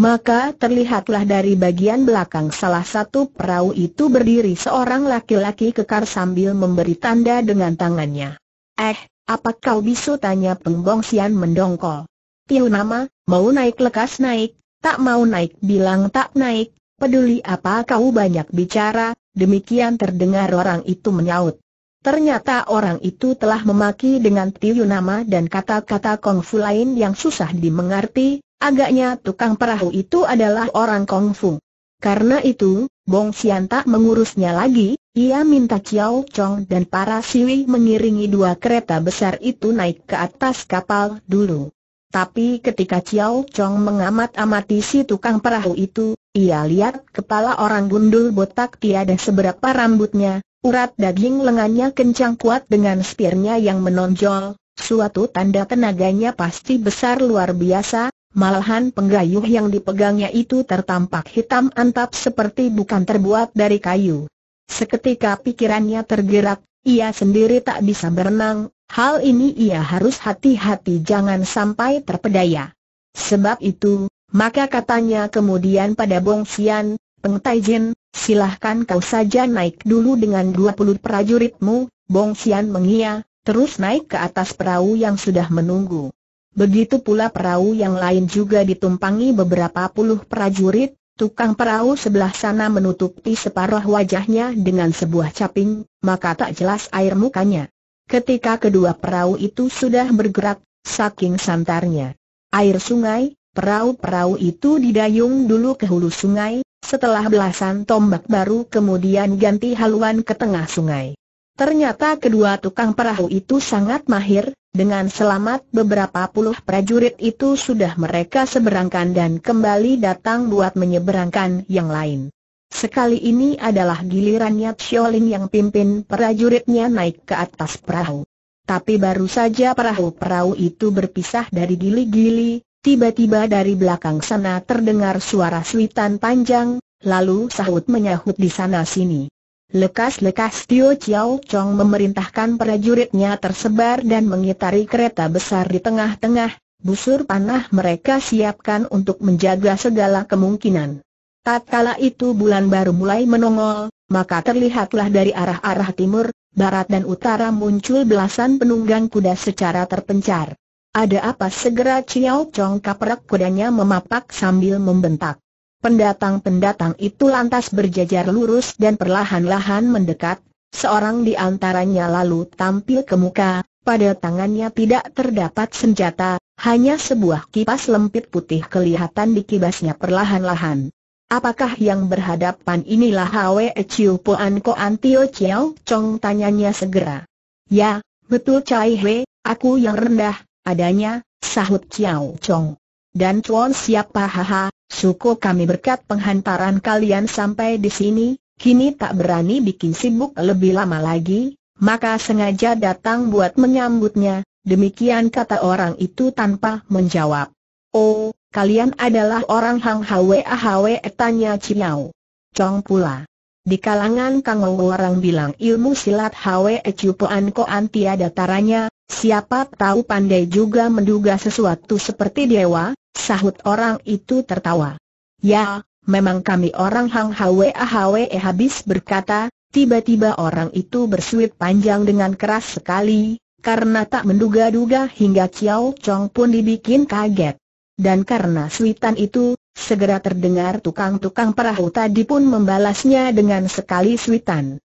maka terlihatlah dari bagian belakang salah satu perahu itu berdiri seorang laki-laki kekar sambil memberi tanda dengan tangannya. Eh, apa kau bisu tanya pengbong Sian mendongkol. Tiu nama, mau naik lekas naik, tak mau naik bilang tak naik, peduli apa kau banyak bicara, demikian terdengar orang itu menyaut. Ternyata orang itu telah memaki dengan tiu nama dan kata-kata kongfu lain yang susah dimengerti, agaknya tukang perahu itu adalah orang kongfu. Karena itu, Bong Xian tak mengurusnya lagi, ia minta Chiao Chong dan para siwi mengiringi dua kereta besar itu naik ke atas kapal dulu. Tapi ketika Chiao Chong mengamat-amati si tukang perahu itu, ia lihat kepala orang gundul botak tiada seberapa rambutnya, Urat daging lengannya kencang kuat dengan spirnya yang menonjol, suatu tanda tenaganya pasti besar luar biasa, malahan penggayuh yang dipegangnya itu tertampak hitam antap seperti bukan terbuat dari kayu. Seketika pikirannya tergerak, ia sendiri tak bisa berenang, hal ini ia harus hati-hati jangan sampai terpedaya. Sebab itu, maka katanya kemudian pada Bong Sian, Peng Taijin, silahkan kau saja naik dulu dengan 20 prajuritmu, Bong Xian mengia, terus naik ke atas perahu yang sudah menunggu. Begitu pula perahu yang lain juga ditumpangi beberapa puluh prajurit, tukang perahu sebelah sana menutupi separuh wajahnya dengan sebuah caping, maka tak jelas air mukanya. Ketika kedua perahu itu sudah bergerak, saking santarnya. Air sungai, perahu-perahu itu didayung dulu ke hulu sungai, setelah belasan tombak baru kemudian ganti haluan ke tengah sungai. Ternyata kedua tukang perahu itu sangat mahir, dengan selamat beberapa puluh prajurit itu sudah mereka seberangkan dan kembali datang buat menyeberangkan yang lain. Sekali ini adalah gilirannya Xiolin yang pimpin prajuritnya naik ke atas perahu. Tapi baru saja perahu-perahu itu berpisah dari gili-gili, Tiba-tiba dari belakang sana terdengar suara suitan panjang, lalu sahut menyahut di sana-sini. Lekas-lekas Tio Chiao Chong memerintahkan prajuritnya tersebar dan mengitari kereta besar di tengah-tengah, busur panah mereka siapkan untuk menjaga segala kemungkinan. Tatkala itu bulan baru mulai menongol, maka terlihatlah dari arah-arah timur, barat dan utara muncul belasan penunggang kuda secara terpencar. Ada apa segera Ciao Chong Kaprek kudanya memapak sambil membentak. Pendatang-pendatang itu lantas berjajar lurus dan perlahan-lahan mendekat, seorang di antaranya lalu tampil ke muka, pada tangannya tidak terdapat senjata, hanya sebuah kipas lempit putih kelihatan di kibasnya perlahan-lahan. Apakah yang berhadapan inilah Hwe Chiu Puan Ko Antio Chiao Chong tanyanya segera. Ya, betul Cai Hwe, aku yang rendah, adanya, sahut Chiao Chong. Dan Chuan siapa haha, suko kami berkat penghantaran kalian sampai di sini, kini tak berani bikin sibuk lebih lama lagi, maka sengaja datang buat menyambutnya, demikian kata orang itu tanpa menjawab. Oh, kalian adalah orang Hang Hwe Ahwe? tanya Chiao. Chong pula. Di kalangan Kang orang bilang ilmu silat Hwe Ecupuan Koan tiada taranya, Siapa tahu pandai juga menduga sesuatu seperti dewa, sahut orang itu tertawa. Ya, memang kami orang Hang Hwe eh habis berkata, tiba-tiba orang itu bersuit panjang dengan keras sekali, karena tak menduga-duga hingga Ciao Chong pun dibikin kaget. Dan karena suitan itu, segera terdengar tukang-tukang perahu tadi pun membalasnya dengan sekali suitan.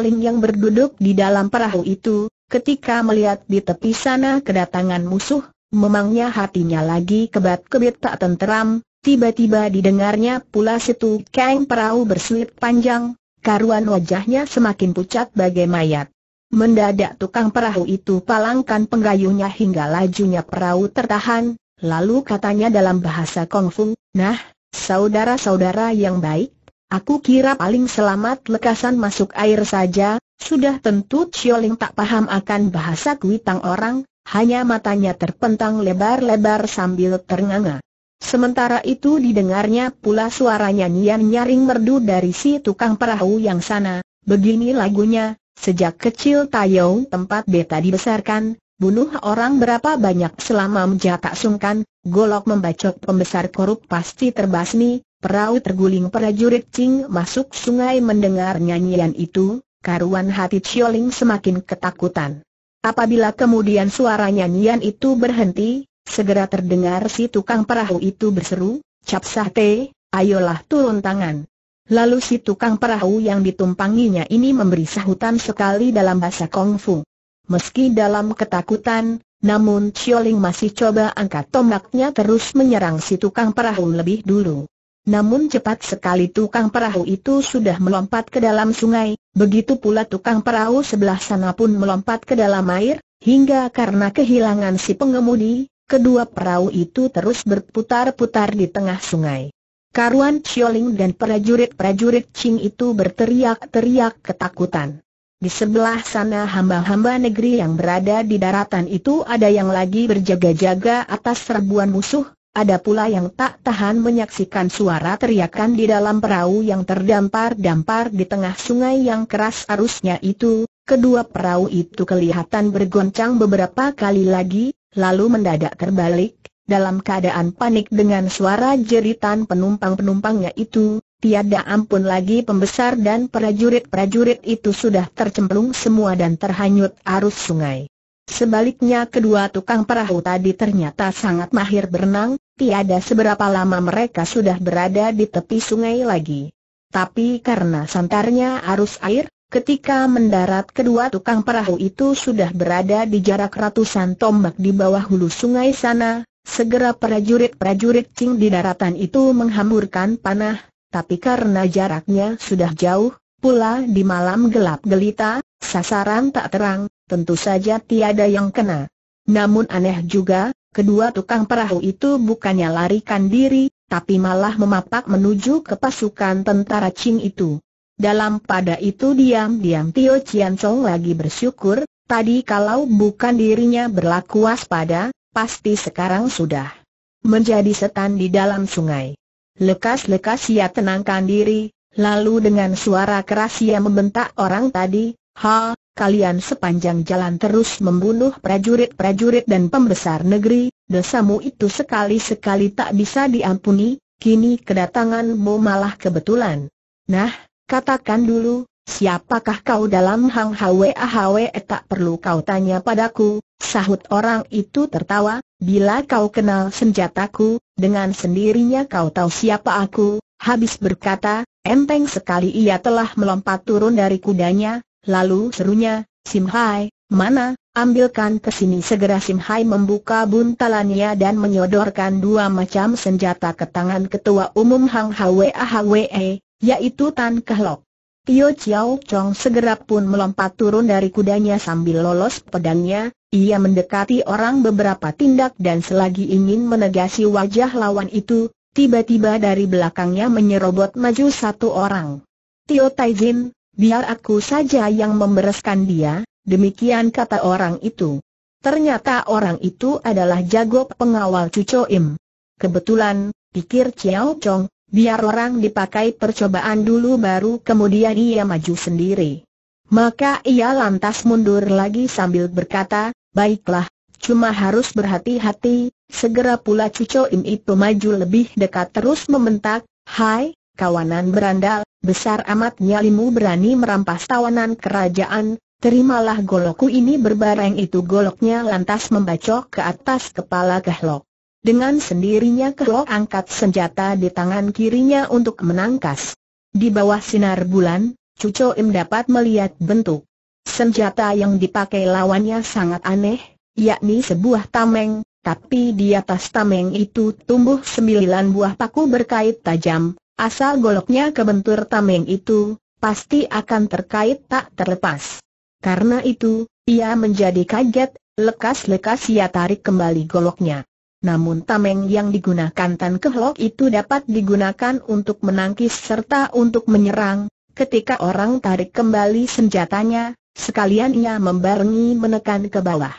Ling yang berduduk di dalam perahu itu, Ketika melihat di tepi sana kedatangan musuh, memangnya hatinya lagi kebat-kebit tak tenteram, tiba-tiba didengarnya pula situ keng perahu bersuit panjang, karuan wajahnya semakin pucat bagai mayat. Mendadak tukang perahu itu palangkan penggayuhnya hingga lajunya perahu tertahan, lalu katanya dalam bahasa Kongfung, Nah, saudara-saudara yang baik, Aku kira paling selamat lekasan masuk air saja, sudah tentu Chioling tak paham akan bahasa kuitang orang, hanya matanya terpentang lebar-lebar sambil ternganga. Sementara itu didengarnya pula suaranya nyanyian nyaring merdu dari si tukang perahu yang sana, begini lagunya, sejak kecil Tayou tempat beta dibesarkan, bunuh orang berapa banyak selama menjatak sungkan, golok membacok pembesar korup pasti terbasmi, Perahu terguling prajurit Qing masuk sungai mendengar nyanyian itu, karuan hati Chioling semakin ketakutan. Apabila kemudian suara nyanyian itu berhenti, segera terdengar si tukang perahu itu berseru, Cap Sahte, ayolah turun tangan. Lalu si tukang perahu yang ditumpanginya ini memberi sahutan sekali dalam bahasa kung fu. Meski dalam ketakutan, namun Chioling masih coba angkat tombaknya terus menyerang si tukang perahu lebih dulu. Namun cepat sekali tukang perahu itu sudah melompat ke dalam sungai, begitu pula tukang perahu sebelah sana pun melompat ke dalam air, hingga karena kehilangan si pengemudi, kedua perahu itu terus berputar-putar di tengah sungai. Karuan Chioling dan prajurit-prajurit Ching itu berteriak-teriak ketakutan. Di sebelah sana hamba-hamba negeri yang berada di daratan itu ada yang lagi berjaga-jaga atas serbuan musuh, ada pula yang tak tahan menyaksikan suara teriakan di dalam perahu yang terdampar-dampar di tengah sungai yang keras arusnya itu. Kedua perahu itu kelihatan bergoncang beberapa kali lagi, lalu mendadak terbalik. Dalam keadaan panik dengan suara jeritan penumpang-penumpangnya itu, tiada ampun lagi pembesar dan prajurit-prajurit itu sudah tercemplung semua dan terhanyut arus sungai. Sebaliknya kedua tukang perahu tadi ternyata sangat mahir berenang, tiada seberapa lama mereka sudah berada di tepi sungai lagi. Tapi karena santarnya arus air, ketika mendarat kedua tukang perahu itu sudah berada di jarak ratusan tombak di bawah hulu sungai sana, segera prajurit-prajurit Cing di daratan itu menghamburkan panah, tapi karena jaraknya sudah jauh, pula di malam gelap gelita, sasaran tak terang, tentu saja tiada yang kena. Namun aneh juga, kedua tukang perahu itu bukannya larikan diri, tapi malah memapak menuju ke pasukan tentara Qing itu. Dalam pada itu diam-diam Tio Chian Chong lagi bersyukur, tadi kalau bukan dirinya berlaku waspada, pasti sekarang sudah menjadi setan di dalam sungai. Lekas-lekas ia tenangkan diri, lalu dengan suara keras ia membentak orang tadi, Ha, kalian sepanjang jalan terus membunuh prajurit-prajurit dan pembesar negeri, dosamu itu sekali-sekali tak bisa diampuni, kini kedatanganmu malah kebetulan. Nah, katakan dulu, siapakah kau dalam hang hwe Ahwe tak perlu kau tanya padaku, sahut orang itu tertawa, bila kau kenal senjataku, dengan sendirinya kau tahu siapa aku, habis berkata, Enteng sekali ia telah melompat turun dari kudanya, Lalu serunya, Simhai, mana, ambilkan ke sini segera Simhai membuka buntalannya dan menyodorkan dua macam senjata ke tangan ketua umum Hang Hwe yaitu Tan Kehlok. Tio Chiao Chong segera pun melompat turun dari kudanya sambil lolos pedangnya, ia mendekati orang beberapa tindak dan selagi ingin menegasi wajah lawan itu, tiba-tiba dari belakangnya menyerobot maju satu orang. Tio Taijin, biar aku saja yang membereskan dia, demikian kata orang itu. Ternyata orang itu adalah jago pengawal Cucu Im. Kebetulan, pikir Chiao Chong, biar orang dipakai percobaan dulu baru kemudian ia maju sendiri. Maka ia lantas mundur lagi sambil berkata, baiklah, cuma harus berhati-hati, segera pula Cucu Im itu maju lebih dekat terus membentak, Hai, kawanan berandal, besar amat nyalimu berani merampas tawanan kerajaan, terimalah golokku ini berbareng itu goloknya lantas membacok ke atas kepala kehlok. Dengan sendirinya kehlok angkat senjata di tangan kirinya untuk menangkas. Di bawah sinar bulan, Cucu Im dapat melihat bentuk senjata yang dipakai lawannya sangat aneh, yakni sebuah tameng, tapi di atas tameng itu tumbuh sembilan buah paku berkait tajam, Asal goloknya kebentur tameng itu, pasti akan terkait tak terlepas. Karena itu, ia menjadi kaget, lekas-lekas ia tarik kembali goloknya. Namun tameng yang digunakan Tan Kehlok itu dapat digunakan untuk menangkis serta untuk menyerang. Ketika orang tarik kembali senjatanya, sekalian ia membarengi menekan ke bawah.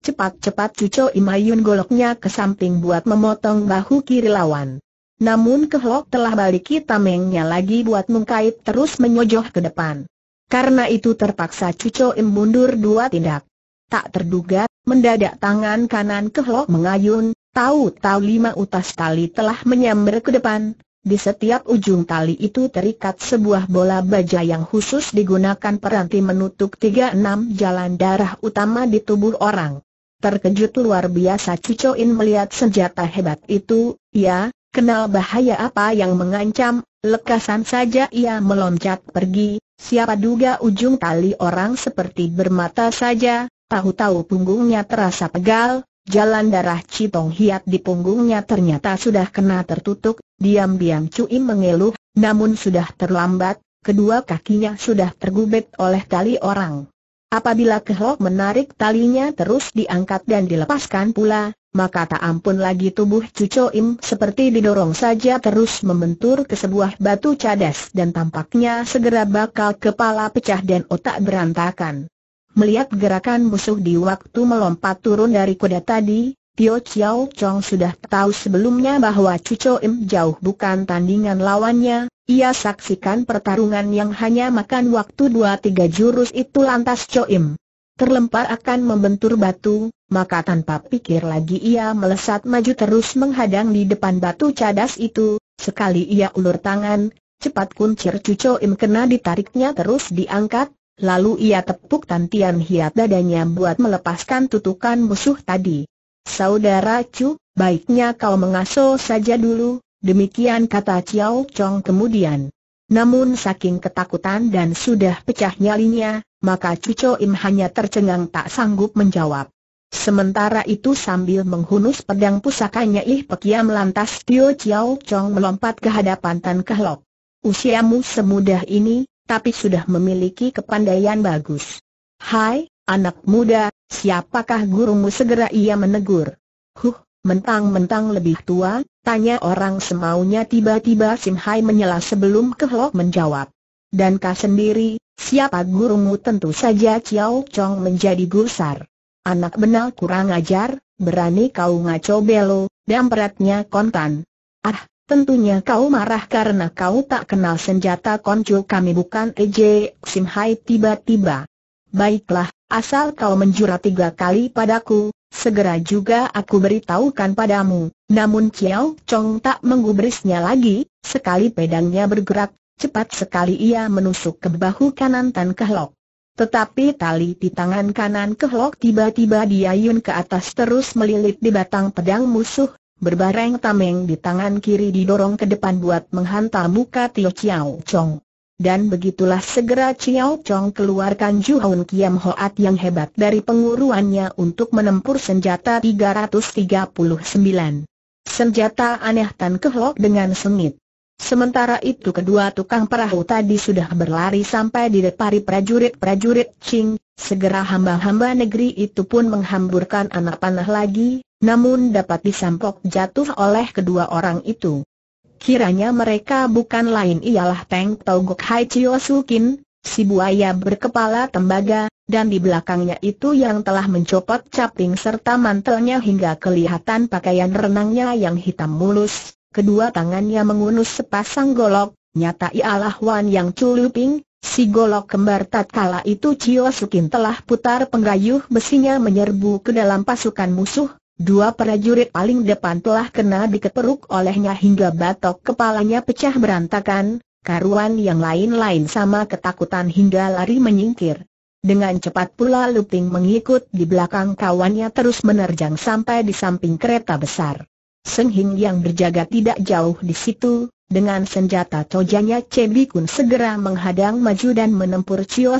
Cepat-cepat Cuco Imayun goloknya ke samping buat memotong bahu kiri lawan. Namun Kehlok telah baliki tamengnya lagi buat mengkait terus menyojoh ke depan. Karena itu terpaksa Cuco Im mundur dua tindak. Tak terduga, mendadak tangan kanan Kehlok mengayun, tahu-tahu lima utas tali telah menyambar ke depan. Di setiap ujung tali itu terikat sebuah bola baja yang khusus digunakan peranti menutup tiga enam jalan darah utama di tubuh orang. Terkejut luar biasa Cucoin melihat senjata hebat itu, ya, Kenal bahaya apa yang mengancam, lekasan saja ia meloncat pergi, siapa duga ujung tali orang seperti bermata saja, tahu-tahu punggungnya terasa pegal, jalan darah Citong Hiat di punggungnya ternyata sudah kena tertutup, diam-diam Cui mengeluh, namun sudah terlambat, kedua kakinya sudah tergubet oleh tali orang. Apabila Kehlok menarik talinya terus diangkat dan dilepaskan pula, maka tak ampun lagi tubuh cucu Im seperti didorong saja terus membentur ke sebuah batu cadas dan tampaknya segera bakal kepala pecah dan otak berantakan. Melihat gerakan musuh di waktu melompat turun dari kuda tadi, Tio Chiao Chong sudah tahu sebelumnya bahwa cucu Im jauh bukan tandingan lawannya, ia saksikan pertarungan yang hanya makan waktu dua tiga jurus itu lantas Coim terlempar akan membentur batu, maka tanpa pikir lagi ia melesat maju terus menghadang di depan batu cadas itu, sekali ia ulur tangan, cepat kuncir cuco im kena ditariknya terus diangkat, lalu ia tepuk tantian hiat dadanya buat melepaskan tutukan musuh tadi. Saudara Cu, baiknya kau mengasuh saja dulu, Demikian kata Chiao Chong kemudian. Namun saking ketakutan dan sudah pecah nyalinya, maka Cucu Im hanya tercengang tak sanggup menjawab. Sementara itu sambil menghunus pedang pusakanya Ih Pekiam lantas Tio Chiao Chong melompat ke hadapan Tan Kehlok. Usiamu semudah ini, tapi sudah memiliki kepandaian bagus. Hai, anak muda, siapakah gurumu segera ia menegur. Huh, Mentang-mentang lebih tua, tanya orang semaunya tiba-tiba Sim Hai menyela sebelum Kehlok menjawab. Dan kau sendiri, siapa gurumu tentu saja Chiao Chong menjadi gusar. Anak benal kurang ajar, berani kau ngaco belo, dan beratnya kontan. Ah, Tentunya kau marah karena kau tak kenal senjata konco kami bukan EJ Sim Hai tiba-tiba. Baiklah, asal kau menjura tiga kali padaku, segera juga aku beritahukan padamu. Namun Chiao Chong tak menggubrisnya lagi, sekali pedangnya bergerak, cepat sekali ia menusuk ke bahu kanan Tan Kehlok. Tetapi tali di tangan kanan Kehlok tiba-tiba diayun ke atas terus melilit di batang pedang musuh, berbareng tameng di tangan kiri didorong ke depan buat menghantam muka Tio Chiao Chong. Dan begitulah segera Chiao Chong keluarkan Juhun Kiam Hoat yang hebat dari penguruannya untuk menempur senjata 339. Senjata aneh Tan kehlok dengan sengit. Sementara itu kedua tukang perahu tadi sudah berlari sampai di depari prajurit-prajurit Ching, segera hamba-hamba negeri itu pun menghamburkan anak panah lagi, namun dapat disampok jatuh oleh kedua orang itu. Kiranya mereka bukan lain ialah Teng Togok Hai Chio Sukin, si buaya berkepala tembaga, dan di belakangnya itu yang telah mencopot caping serta mantelnya hingga kelihatan pakaian renangnya yang hitam mulus, kedua tangannya mengunus sepasang golok, nyata ialah Wan yang culuping, si golok kembar tatkala itu Chio Sukin telah putar penggayuh besinya menyerbu ke dalam pasukan musuh, Dua prajurit paling depan telah kena dikeperuk olehnya hingga batok kepalanya pecah berantakan, karuan yang lain-lain sama ketakutan hingga lari menyingkir. Dengan cepat pula Luping mengikut di belakang kawannya terus menerjang sampai di samping kereta besar. Senghing yang berjaga tidak jauh di situ, dengan senjata tojanya Cebikun Kun segera menghadang maju dan menempur Chio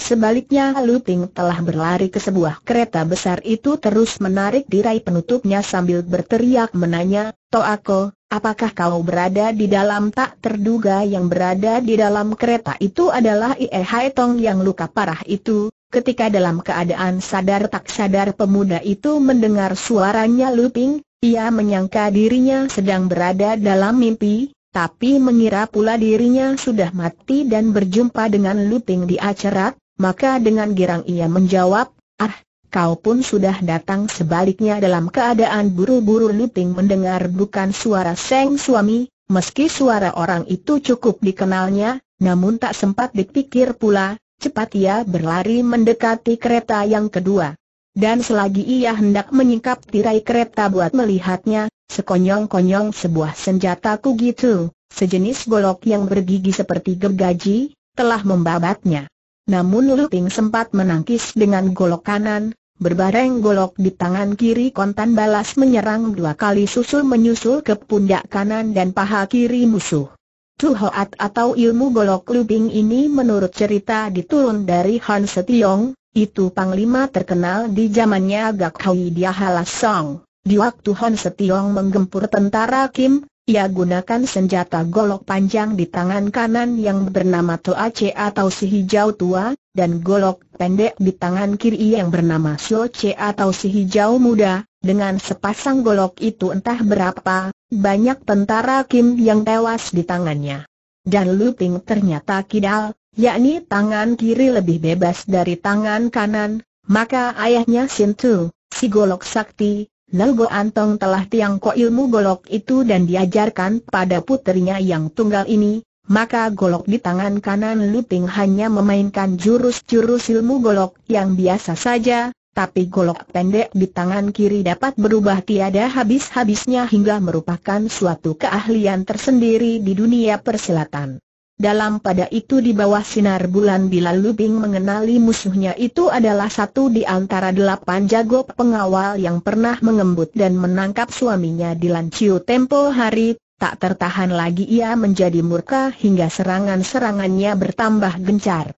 Sebaliknya Luting telah berlari ke sebuah kereta besar itu terus menarik dirai penutupnya sambil berteriak menanya, Toako, apakah kau berada di dalam tak terduga yang berada di dalam kereta itu adalah Ie Hai Tong yang luka parah itu? Ketika dalam keadaan sadar tak sadar pemuda itu mendengar suaranya Luting, ia menyangka dirinya sedang berada dalam mimpi, tapi mengira pula dirinya sudah mati dan berjumpa dengan Luting di acara maka dengan girang ia menjawab, ah, kau pun sudah datang sebaliknya dalam keadaan buru-buru Luting mendengar bukan suara Seng suami, meski suara orang itu cukup dikenalnya, namun tak sempat dipikir pula, cepat ia berlari mendekati kereta yang kedua. Dan selagi ia hendak menyingkap tirai kereta buat melihatnya, sekonyong-konyong sebuah senjata kugitu, sejenis golok yang bergigi seperti gergaji, telah membabatnya. Namun Lu Ping sempat menangkis dengan golok kanan, berbareng golok di tangan kiri kontan balas menyerang dua kali susul menyusul ke pundak kanan dan paha kiri musuh. Tuhoat atau ilmu golok Lu Ping ini menurut cerita diturun dari Han Setiong, itu panglima terkenal di zamannya Gak Hui Dia Song. Di waktu Han Setiong menggempur tentara Kim, ia gunakan senjata golok panjang di tangan kanan yang bernama Toa Ce atau si hijau tua, dan golok pendek di tangan kiri yang bernama Sio Ce atau si hijau muda. Dengan sepasang golok itu entah berapa, banyak tentara Kim yang tewas di tangannya. Dan Lu Ping ternyata kidal, yakni tangan kiri lebih bebas dari tangan kanan, maka ayahnya Sintu, si golok sakti, Lalgo Antong telah tiangko ilmu golok itu dan diajarkan pada putrinya yang tunggal ini, maka golok di tangan kanan Luting hanya memainkan jurus-jurus ilmu golok yang biasa saja, tapi golok pendek di tangan kiri dapat berubah tiada habis-habisnya hingga merupakan suatu keahlian tersendiri di dunia persilatan. Dalam pada itu di bawah sinar bulan bila Lubing mengenali musuhnya itu adalah satu di antara delapan jago pengawal yang pernah mengembut dan menangkap suaminya di Lanciu tempo hari, tak tertahan lagi ia menjadi murka hingga serangan-serangannya bertambah gencar.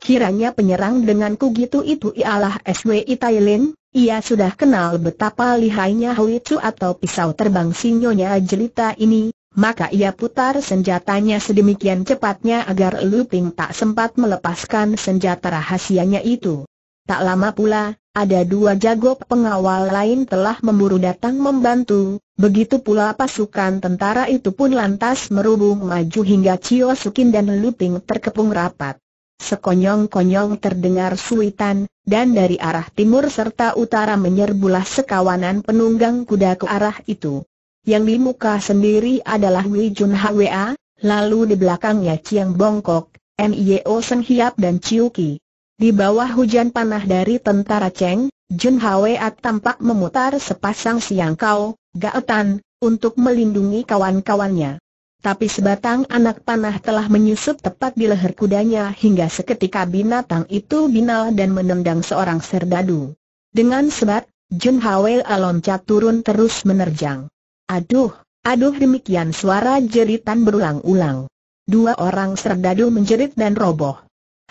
Kiranya penyerang dengan kugitu itu ialah SWI Thailand, ia sudah kenal betapa lihainya Hui atau pisau terbang sinyonya jelita ini, maka ia putar senjatanya sedemikian cepatnya agar Lu tak sempat melepaskan senjata rahasianya itu. Tak lama pula, ada dua jago pengawal lain telah memburu datang membantu, begitu pula pasukan tentara itu pun lantas merubung maju hingga Cio Sukin dan Lu terkepung rapat. Sekonyong-konyong terdengar suitan, dan dari arah timur serta utara menyerbulah sekawanan penunggang kuda ke arah itu yang di muka sendiri adalah Wei Jun Hwa, lalu di belakangnya Chiang Bongkok, Mio Sen Hiap dan Chiu Ki. Di bawah hujan panah dari tentara Cheng, Jun Hwa tampak memutar sepasang siang kau, gaetan, untuk melindungi kawan-kawannya. Tapi sebatang anak panah telah menyusup tepat di leher kudanya hingga seketika binatang itu binal dan menendang seorang serdadu. Dengan sebat, Jun Hwa aloncat turun terus menerjang. Aduh, aduh demikian suara jeritan berulang-ulang. Dua orang serdadu menjerit dan roboh.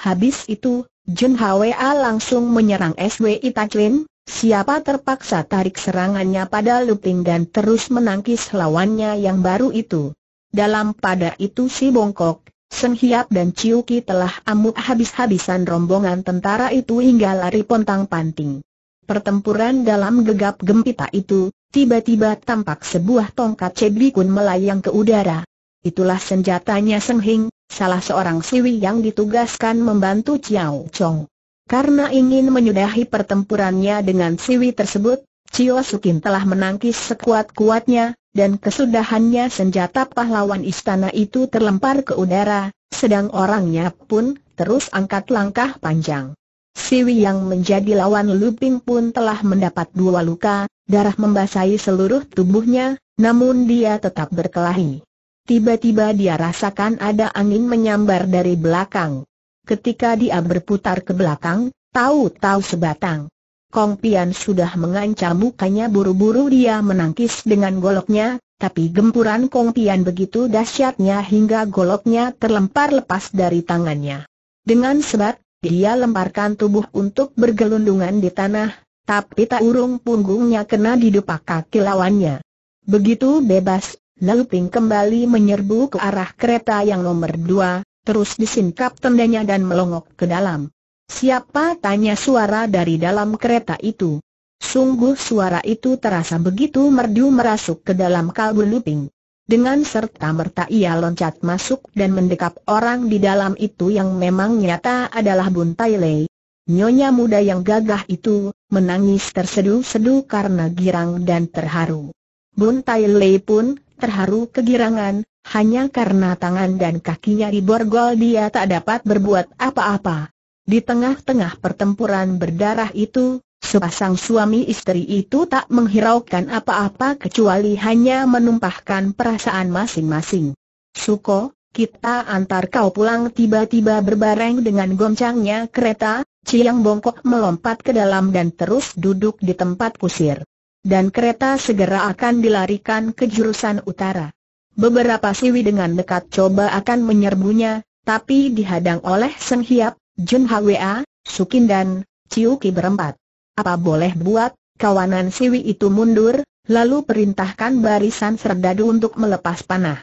Habis itu, Jun Hwa langsung menyerang SWI Taklin, siapa terpaksa tarik serangannya pada Luping dan terus menangkis lawannya yang baru itu. Dalam pada itu si Bongkok, Seng Hiap dan Ki telah amuk habis-habisan rombongan tentara itu hingga lari pontang-panting. Pertempuran dalam gegap gempita itu, Tiba-tiba tampak sebuah tongkat kun melayang ke udara. Itulah senjatanya Seng Hing, salah seorang siwi yang ditugaskan membantu Chiao Chong. Karena ingin menyudahi pertempurannya dengan siwi tersebut, Chio Sukin telah menangkis sekuat-kuatnya, dan kesudahannya senjata pahlawan istana itu terlempar ke udara, sedang orangnya pun terus angkat langkah panjang. Siwi yang menjadi lawan Luping pun telah mendapat dua luka, darah membasahi seluruh tubuhnya, namun dia tetap berkelahi. Tiba-tiba dia rasakan ada angin menyambar dari belakang. Ketika dia berputar ke belakang, tahu-tahu sebatang. Kong Pian sudah mengancam mukanya buru-buru dia menangkis dengan goloknya, tapi gempuran Kong Pian begitu dahsyatnya hingga goloknya terlempar lepas dari tangannya. Dengan sebat, dia lemparkan tubuh untuk bergelundungan di tanah, tapi tak urung punggungnya kena di depak kaki lawannya. Begitu bebas, lalu Ping kembali menyerbu ke arah kereta yang nomor dua, terus disingkap tendanya dan melongok ke dalam. Siapa tanya suara dari dalam kereta itu? Sungguh suara itu terasa begitu merdu merasuk ke dalam kalbu Luping. Dengan serta-merta ia loncat masuk dan mendekap orang di dalam itu yang memang nyata adalah Bun Tai Lei. Nyonya muda yang gagah itu, menangis terseduh sedu karena girang dan terharu. Bun Tai Lei pun, terharu kegirangan, hanya karena tangan dan kakinya diborgol dia tak dapat berbuat apa-apa. Di tengah-tengah pertempuran berdarah itu, Sepasang suami istri itu tak menghiraukan apa-apa kecuali hanya menumpahkan perasaan masing-masing. Suko, kita antar kau pulang tiba-tiba berbareng dengan goncangnya kereta, Ciyang bongkok melompat ke dalam dan terus duduk di tempat kusir. Dan kereta segera akan dilarikan ke jurusan utara. Beberapa siwi dengan dekat coba akan menyerbunya, tapi dihadang oleh Seng Hiap, Jun Hwa, Sukin dan Ciuki berempat. Apa boleh buat, kawanan Siwi itu mundur, lalu perintahkan barisan serdadu untuk melepas panah.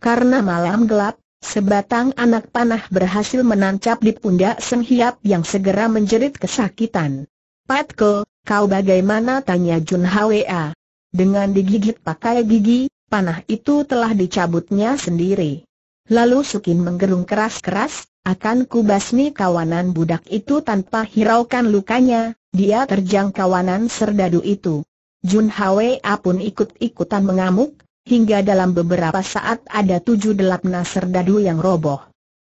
Karena malam gelap, sebatang anak panah berhasil menancap di pundak Seng Hiap yang segera menjerit kesakitan. Patko, kau bagaimana tanya Jun Hwa? Dengan digigit pakai gigi, panah itu telah dicabutnya sendiri. Lalu Sukin menggerung keras-keras, akan kubasmi kawanan budak itu tanpa hiraukan lukanya, dia terjang kawanan serdadu itu. Jun Hwee pun ikut-ikutan mengamuk, hingga dalam beberapa saat ada tujuh delapan serdadu yang roboh.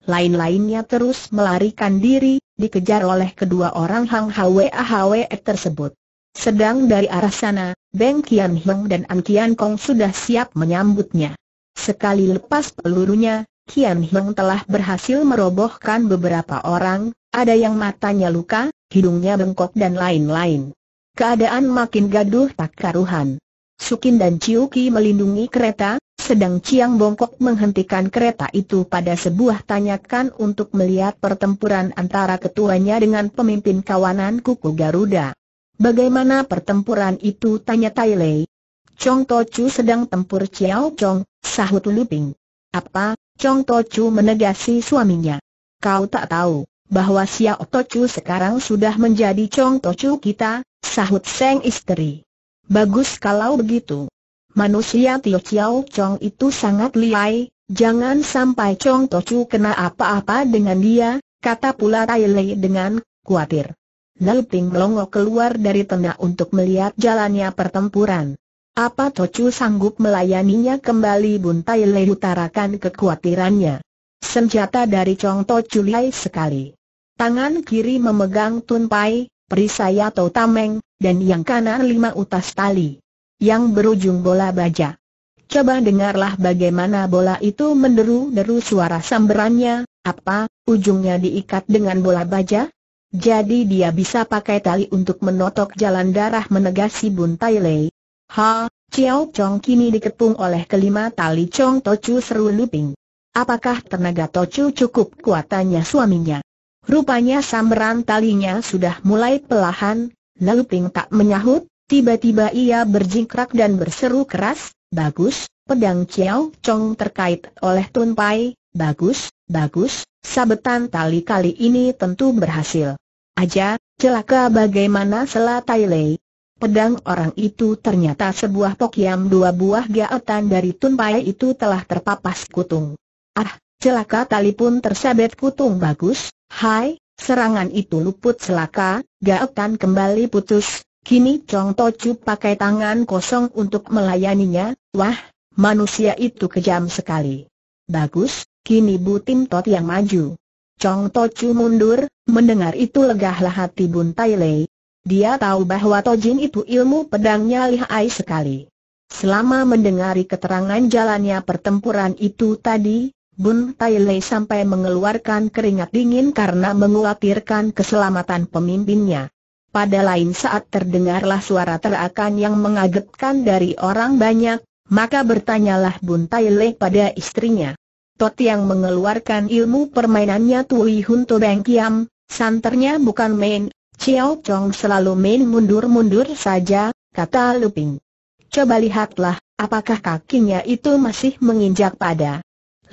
Lain-lainnya terus melarikan diri, dikejar oleh kedua orang Hang Hwa Hwee tersebut. Sedang dari arah sana, Beng Kian Heng dan An Kian Kong sudah siap menyambutnya. Sekali lepas pelurunya, Kian Heng telah berhasil merobohkan beberapa orang, ada yang matanya luka, hidungnya bengkok dan lain-lain. Keadaan makin gaduh tak karuhan. Sukin dan Ciuki melindungi kereta, sedang Chiang Bongkok menghentikan kereta itu pada sebuah tanyakan untuk melihat pertempuran antara ketuanya dengan pemimpin kawanan kuku Garuda. Bagaimana pertempuran itu tanya Tai Lei. Chong Tochu sedang tempur Chiao Chong, sahut Luping. Apa? Chong To Tochu menegasi suaminya. Kau tak tahu bahwa Xiao Tocu sekarang sudah menjadi Chong Tocu kita, sahut Seng istri. Bagus kalau begitu. Manusia Tio Chiao Chong itu sangat liai, jangan sampai Chong Tocu kena apa-apa dengan dia, kata pula Tai Lei dengan khawatir. Lalu Ping Longo keluar dari tenda untuk melihat jalannya pertempuran. Apa Tocu sanggup melayaninya kembali Buntai Lei utarakan kekhawatirannya. Senjata dari Chong To Chuliai sekali. Tangan kiri memegang tunpai, perisai atau tameng, dan yang kanan lima utas tali. Yang berujung bola baja. Coba dengarlah bagaimana bola itu menderu-deru suara samberannya, apa, ujungnya diikat dengan bola baja? Jadi dia bisa pakai tali untuk menotok jalan darah menegasi Bun Tai Lei. Ha, Chiao Chong kini dikepung oleh kelima tali Chong Chu seru Luping. Apakah tenaga Tocu cukup kuatannya suaminya? Rupanya samberan talinya sudah mulai pelahan, lalu Ping tak menyahut, tiba-tiba ia berjingkrak dan berseru keras, Bagus, pedang Ciao Chong terkait oleh Tun Pai, bagus, bagus, sabetan tali kali ini tentu berhasil. Aja, celaka bagaimana Tai lei. Pedang orang itu ternyata sebuah pokyam dua buah gaetan dari Tunpai itu telah terpapas kutung. Ah, celaka tali pun tersabet kutung bagus, hai, serangan itu luput celaka, akan kembali putus, kini Chong Tocu pakai tangan kosong untuk melayaninya, wah, manusia itu kejam sekali. Bagus, kini Tim Tot yang maju. Chong Tocu mundur, mendengar itu legahlah hati Bun Tai Lei. Dia tahu bahwa Tojin itu ilmu pedangnya lihai sekali. Selama mendengari keterangan jalannya pertempuran itu tadi, Bun Tai Lei sampai mengeluarkan keringat dingin karena menguatirkan keselamatan pemimpinnya. Pada lain saat terdengarlah suara terakan yang mengagetkan dari orang banyak, maka bertanyalah Bun Tai Lei pada istrinya. Tot yang mengeluarkan ilmu permainannya Tui Hun To Beng Kiam, santernya bukan main, Chiao Chong selalu main mundur-mundur saja, kata Luping. Coba lihatlah, apakah kakinya itu masih menginjak pada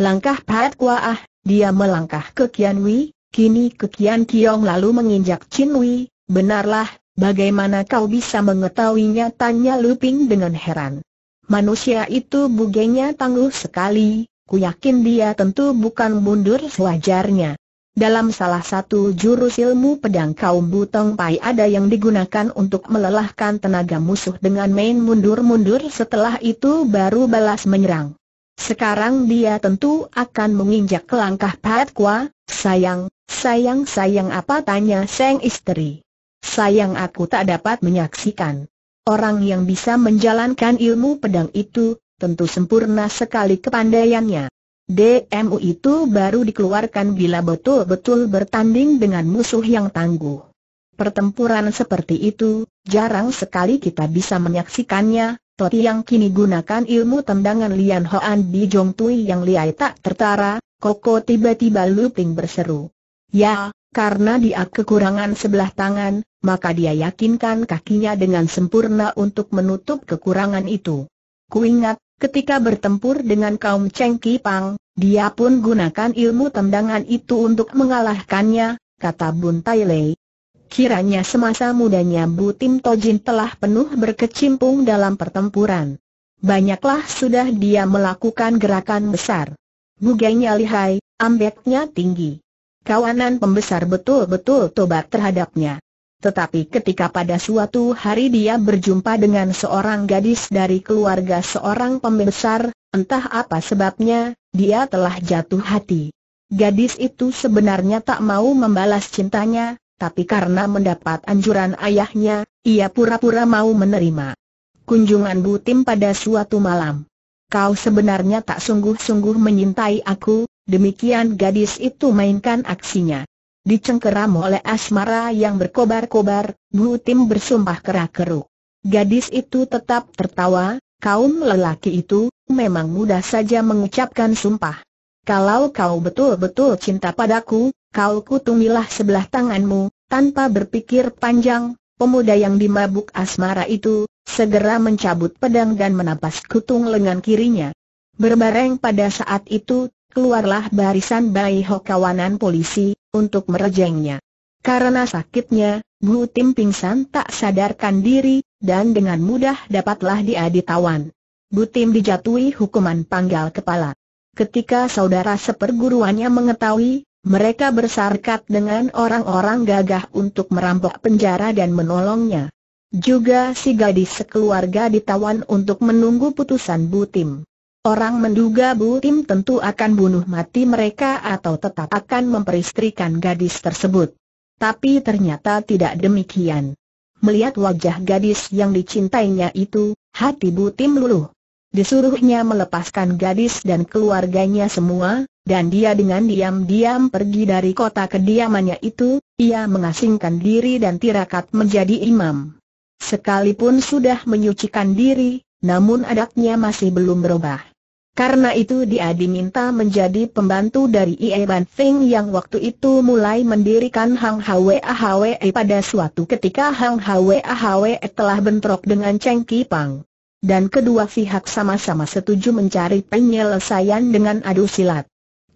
Langkah Pat Kuah, dia melangkah ke Kian Wei, kini ke Kian Kiong lalu menginjak Chin Wei, benarlah, bagaimana kau bisa mengetahuinya tanya Luping dengan heran. Manusia itu bugenya tangguh sekali, ku yakin dia tentu bukan mundur sewajarnya. Dalam salah satu jurus ilmu pedang kaum Butong Pai ada yang digunakan untuk melelahkan tenaga musuh dengan main mundur-mundur setelah itu baru balas menyerang. Sekarang dia tentu akan menginjak ke langkah Pat Kwa, sayang, sayang sayang apa tanya Seng istri. Sayang aku tak dapat menyaksikan. Orang yang bisa menjalankan ilmu pedang itu, tentu sempurna sekali kepandaiannya. DMU itu baru dikeluarkan bila betul-betul bertanding dengan musuh yang tangguh. Pertempuran seperti itu, jarang sekali kita bisa menyaksikannya, Toti yang kini gunakan ilmu tendangan Lian Hoan di Jong Tui yang liai tak tertara, Koko tiba-tiba Luping berseru. Ya, karena dia kekurangan sebelah tangan, maka dia yakinkan kakinya dengan sempurna untuk menutup kekurangan itu. Kuingat, ketika bertempur dengan kaum Cheng Kipang, dia pun gunakan ilmu tendangan itu untuk mengalahkannya, kata Bun Tai Lei, Kiranya semasa mudanya Butim Tojin telah penuh berkecimpung dalam pertempuran. Banyaklah sudah dia melakukan gerakan besar. Bugainya lihai, ambeknya tinggi. Kawanan pembesar betul-betul tobat terhadapnya. Tetapi ketika pada suatu hari dia berjumpa dengan seorang gadis dari keluarga seorang pembesar, entah apa sebabnya, dia telah jatuh hati. Gadis itu sebenarnya tak mau membalas cintanya, tapi karena mendapat anjuran ayahnya, ia pura-pura mau menerima kunjungan Butim pada suatu malam. Kau sebenarnya tak sungguh-sungguh menyintai aku, demikian gadis itu mainkan aksinya. Dicengkeram oleh asmara yang berkobar-kobar, Butim bersumpah kerak-keruk. Gadis itu tetap tertawa, kaum lelaki itu, memang mudah saja mengucapkan sumpah. Kalau kau betul-betul cinta padaku, kau kutumilah sebelah tanganmu, tanpa berpikir panjang, pemuda yang dimabuk asmara itu, segera mencabut pedang dan menapas kutung lengan kirinya. Berbareng pada saat itu, keluarlah barisan bayi hokawanan polisi, untuk merejengnya. Karena sakitnya, Bu Tim pingsan tak sadarkan diri, dan dengan mudah dapatlah dia ditawan. Bu Tim dijatuhi hukuman panggal kepala. Ketika saudara seperguruannya mengetahui, mereka bersarkat dengan orang-orang gagah untuk merampok penjara dan menolongnya. Juga si gadis sekeluarga ditawan untuk menunggu putusan Butim. Orang menduga Butim tentu akan bunuh mati mereka atau tetap akan memperistrikan gadis tersebut. Tapi ternyata tidak demikian. Melihat wajah gadis yang dicintainya itu, hati Butim luluh. Disuruhnya melepaskan gadis dan keluarganya semua, dan dia dengan diam-diam pergi dari kota kediamannya itu, ia mengasingkan diri dan tirakat menjadi imam. Sekalipun sudah menyucikan diri, namun adatnya masih belum berubah. Karena itu dia diminta menjadi pembantu dari Ie Ban Feng yang waktu itu mulai mendirikan Hang Hwe Ahwe e pada suatu ketika Hang Hwe Ahwe e telah bentrok dengan Cheng kipang. Dan kedua pihak sama-sama setuju mencari penyelesaian dengan adu silat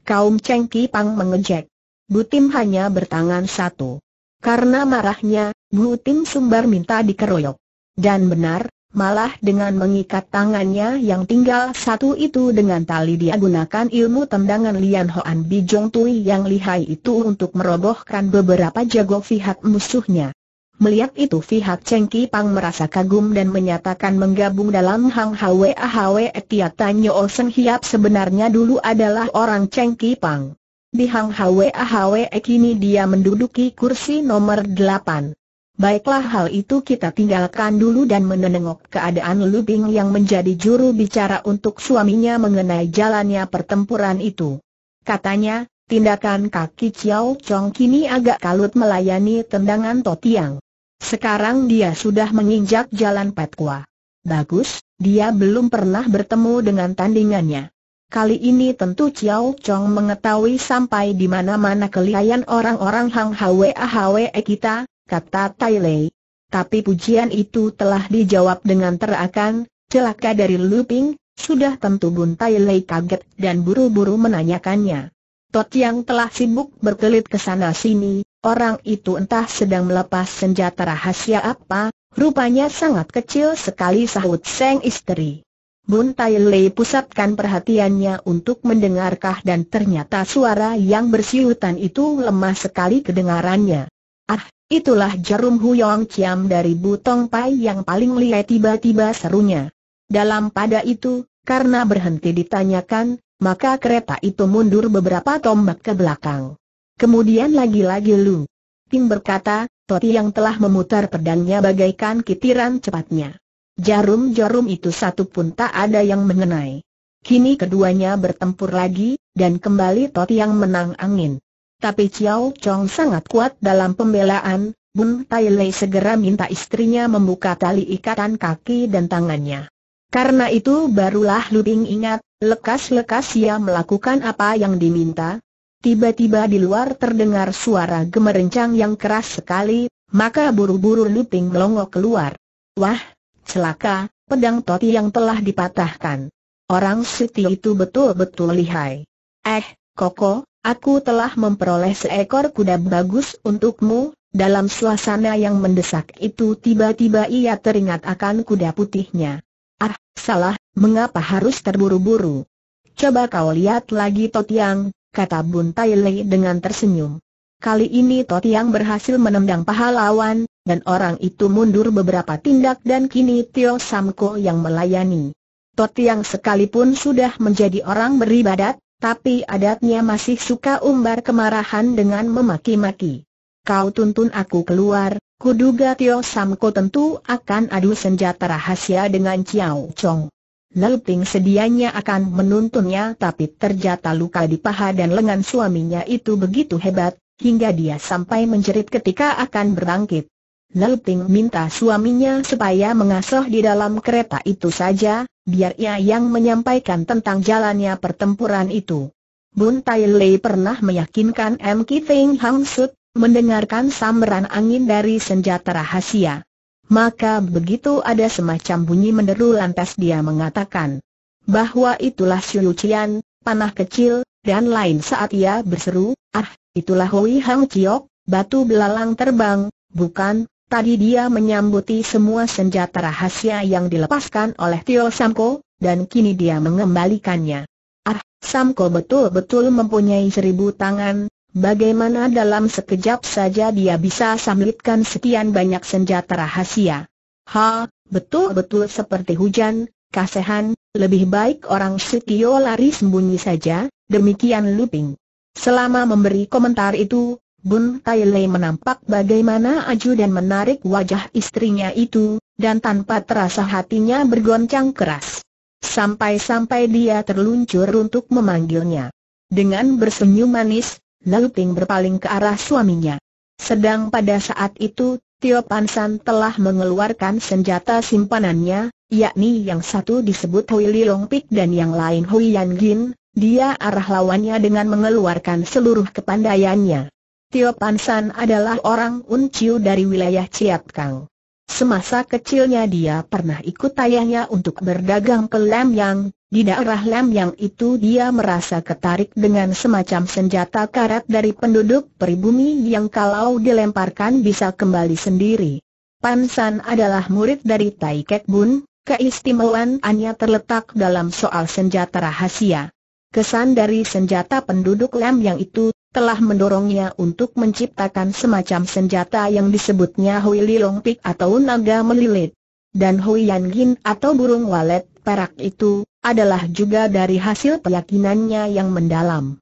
kaum Cheng Pang mengejek. Butim hanya bertangan satu. Karena marahnya, Butim sumbar minta dikeroyok. Dan benar, malah dengan mengikat tangannya yang tinggal satu itu dengan tali dia gunakan ilmu tendangan Lian Hoan Bijong Tui yang lihai itu untuk merobohkan beberapa jago pihak musuhnya. Melihat itu pihak Cheng Ki Pang merasa kagum dan menyatakan menggabung dalam Hang Hwe Hwe Tia Tanyo Seng Hiap sebenarnya dulu adalah orang Cheng Ki Pang. Di Hang Hwe Hwe kini dia menduduki kursi nomor delapan. Baiklah hal itu kita tinggalkan dulu dan menengok keadaan Lu Bing yang menjadi juru bicara untuk suaminya mengenai jalannya pertempuran itu. Katanya, tindakan kaki Chiao Chong kini agak kalut melayani tendangan Totiang. Sekarang dia sudah menginjak jalan Petkwa. Bagus, dia belum pernah bertemu dengan tandingannya. Kali ini tentu Chiao Chong mengetahui sampai di mana-mana kelihayan orang-orang Hang Hwe Hwe kita, kata Tai Lei. Tapi pujian itu telah dijawab dengan terakan, celaka dari Lu Ping, sudah tentu Bun Tai Lei kaget dan buru-buru menanyakannya. Tot yang telah sibuk berkelit ke sana sini, orang itu entah sedang melepas senjata rahasia apa, rupanya sangat kecil sekali sahut Seng istri. Bun Tai Lei pusatkan perhatiannya untuk mendengarkah dan ternyata suara yang bersiutan itu lemah sekali kedengarannya. Ah, itulah jarum Huyong Chiam dari Butong Pai yang paling lihat tiba-tiba serunya. Dalam pada itu, karena berhenti ditanyakan, maka kereta itu mundur beberapa tombak ke belakang. Kemudian lagi-lagi Lu Ting berkata, Toti yang telah memutar pedangnya bagaikan kitiran cepatnya. Jarum-jarum itu satu pun tak ada yang mengenai. Kini keduanya bertempur lagi, dan kembali Toti yang menang angin. Tapi Chiao Chong sangat kuat dalam pembelaan, Bun Tai Lei segera minta istrinya membuka tali ikatan kaki dan tangannya. Karena itu barulah Luping ingat, lekas-lekas ia melakukan apa yang diminta. Tiba-tiba di luar terdengar suara gemerincang yang keras sekali, maka buru-buru Luping melongo keluar. Wah, celaka, pedang Toti yang telah dipatahkan. Orang Siti itu betul-betul lihai. Eh, Koko, aku telah memperoleh seekor kuda bagus untukmu, dalam suasana yang mendesak itu tiba-tiba ia teringat akan kuda putihnya. Ah, salah, mengapa harus terburu-buru? Coba kau lihat lagi Totiang, kata Bun Tai Lei dengan tersenyum. Kali ini Totiang berhasil menendang pahlawan, dan orang itu mundur beberapa tindak dan kini Tio Samko yang melayani. Totiang sekalipun sudah menjadi orang beribadat, tapi adatnya masih suka umbar kemarahan dengan memaki-maki. Kau tuntun aku keluar, Kuduga Tio Samko tentu akan adu senjata rahasia dengan Chiao Chong. Lalu sedianya akan menuntunnya tapi terjata luka di paha dan lengan suaminya itu begitu hebat, hingga dia sampai menjerit ketika akan berangkit. Lalu minta suaminya supaya mengasuh di dalam kereta itu saja, biar ia yang menyampaikan tentang jalannya pertempuran itu. Bun Tai Lei pernah meyakinkan M. Kiting Hang Sut mendengarkan sambaran angin dari senjata rahasia. Maka begitu ada semacam bunyi menderu lantas dia mengatakan bahwa itulah Qian, panah kecil, dan lain saat ia berseru, ah, itulah Hui Hang Chiok, batu belalang terbang, bukan, tadi dia menyambuti semua senjata rahasia yang dilepaskan oleh Tio Samko, dan kini dia mengembalikannya. Ah, Samko betul-betul mempunyai seribu tangan, Bagaimana dalam sekejap saja dia bisa samlitkan sekian banyak senjata rahasia? Ha, betul-betul seperti hujan, kasehan, lebih baik orang Sitio lari sembunyi saja, demikian Luping. Selama memberi komentar itu, Bun Tai Lei menampak bagaimana aju dan menarik wajah istrinya itu, dan tanpa terasa hatinya bergoncang keras. Sampai-sampai dia terluncur untuk memanggilnya. Dengan bersenyum manis, Lalu Ping berpaling ke arah suaminya. Sedang pada saat itu, Tio Pansan telah mengeluarkan senjata simpanannya, yakni yang satu disebut Hui Long Pik dan yang lain Hui Yan Gin, dia arah lawannya dengan mengeluarkan seluruh kepandaiannya. Tio Pansan adalah orang unciu dari wilayah Ciat Kang. Semasa kecilnya dia pernah ikut ayahnya untuk berdagang ke Lemyang, di daerah Lemyang itu dia merasa ketarik dengan semacam senjata karat dari penduduk peribumi yang kalau dilemparkan bisa kembali sendiri. Pan San adalah murid dari Tai Kek Bun, keistimewaannya terletak dalam soal senjata rahasia. Kesan dari senjata penduduk Lemyang itu telah mendorongnya untuk menciptakan semacam senjata yang disebutnya Hui Lilong Pik atau naga melilit. Dan Hui Yan Gin atau burung walet perak itu, adalah juga dari hasil keyakinannya yang mendalam.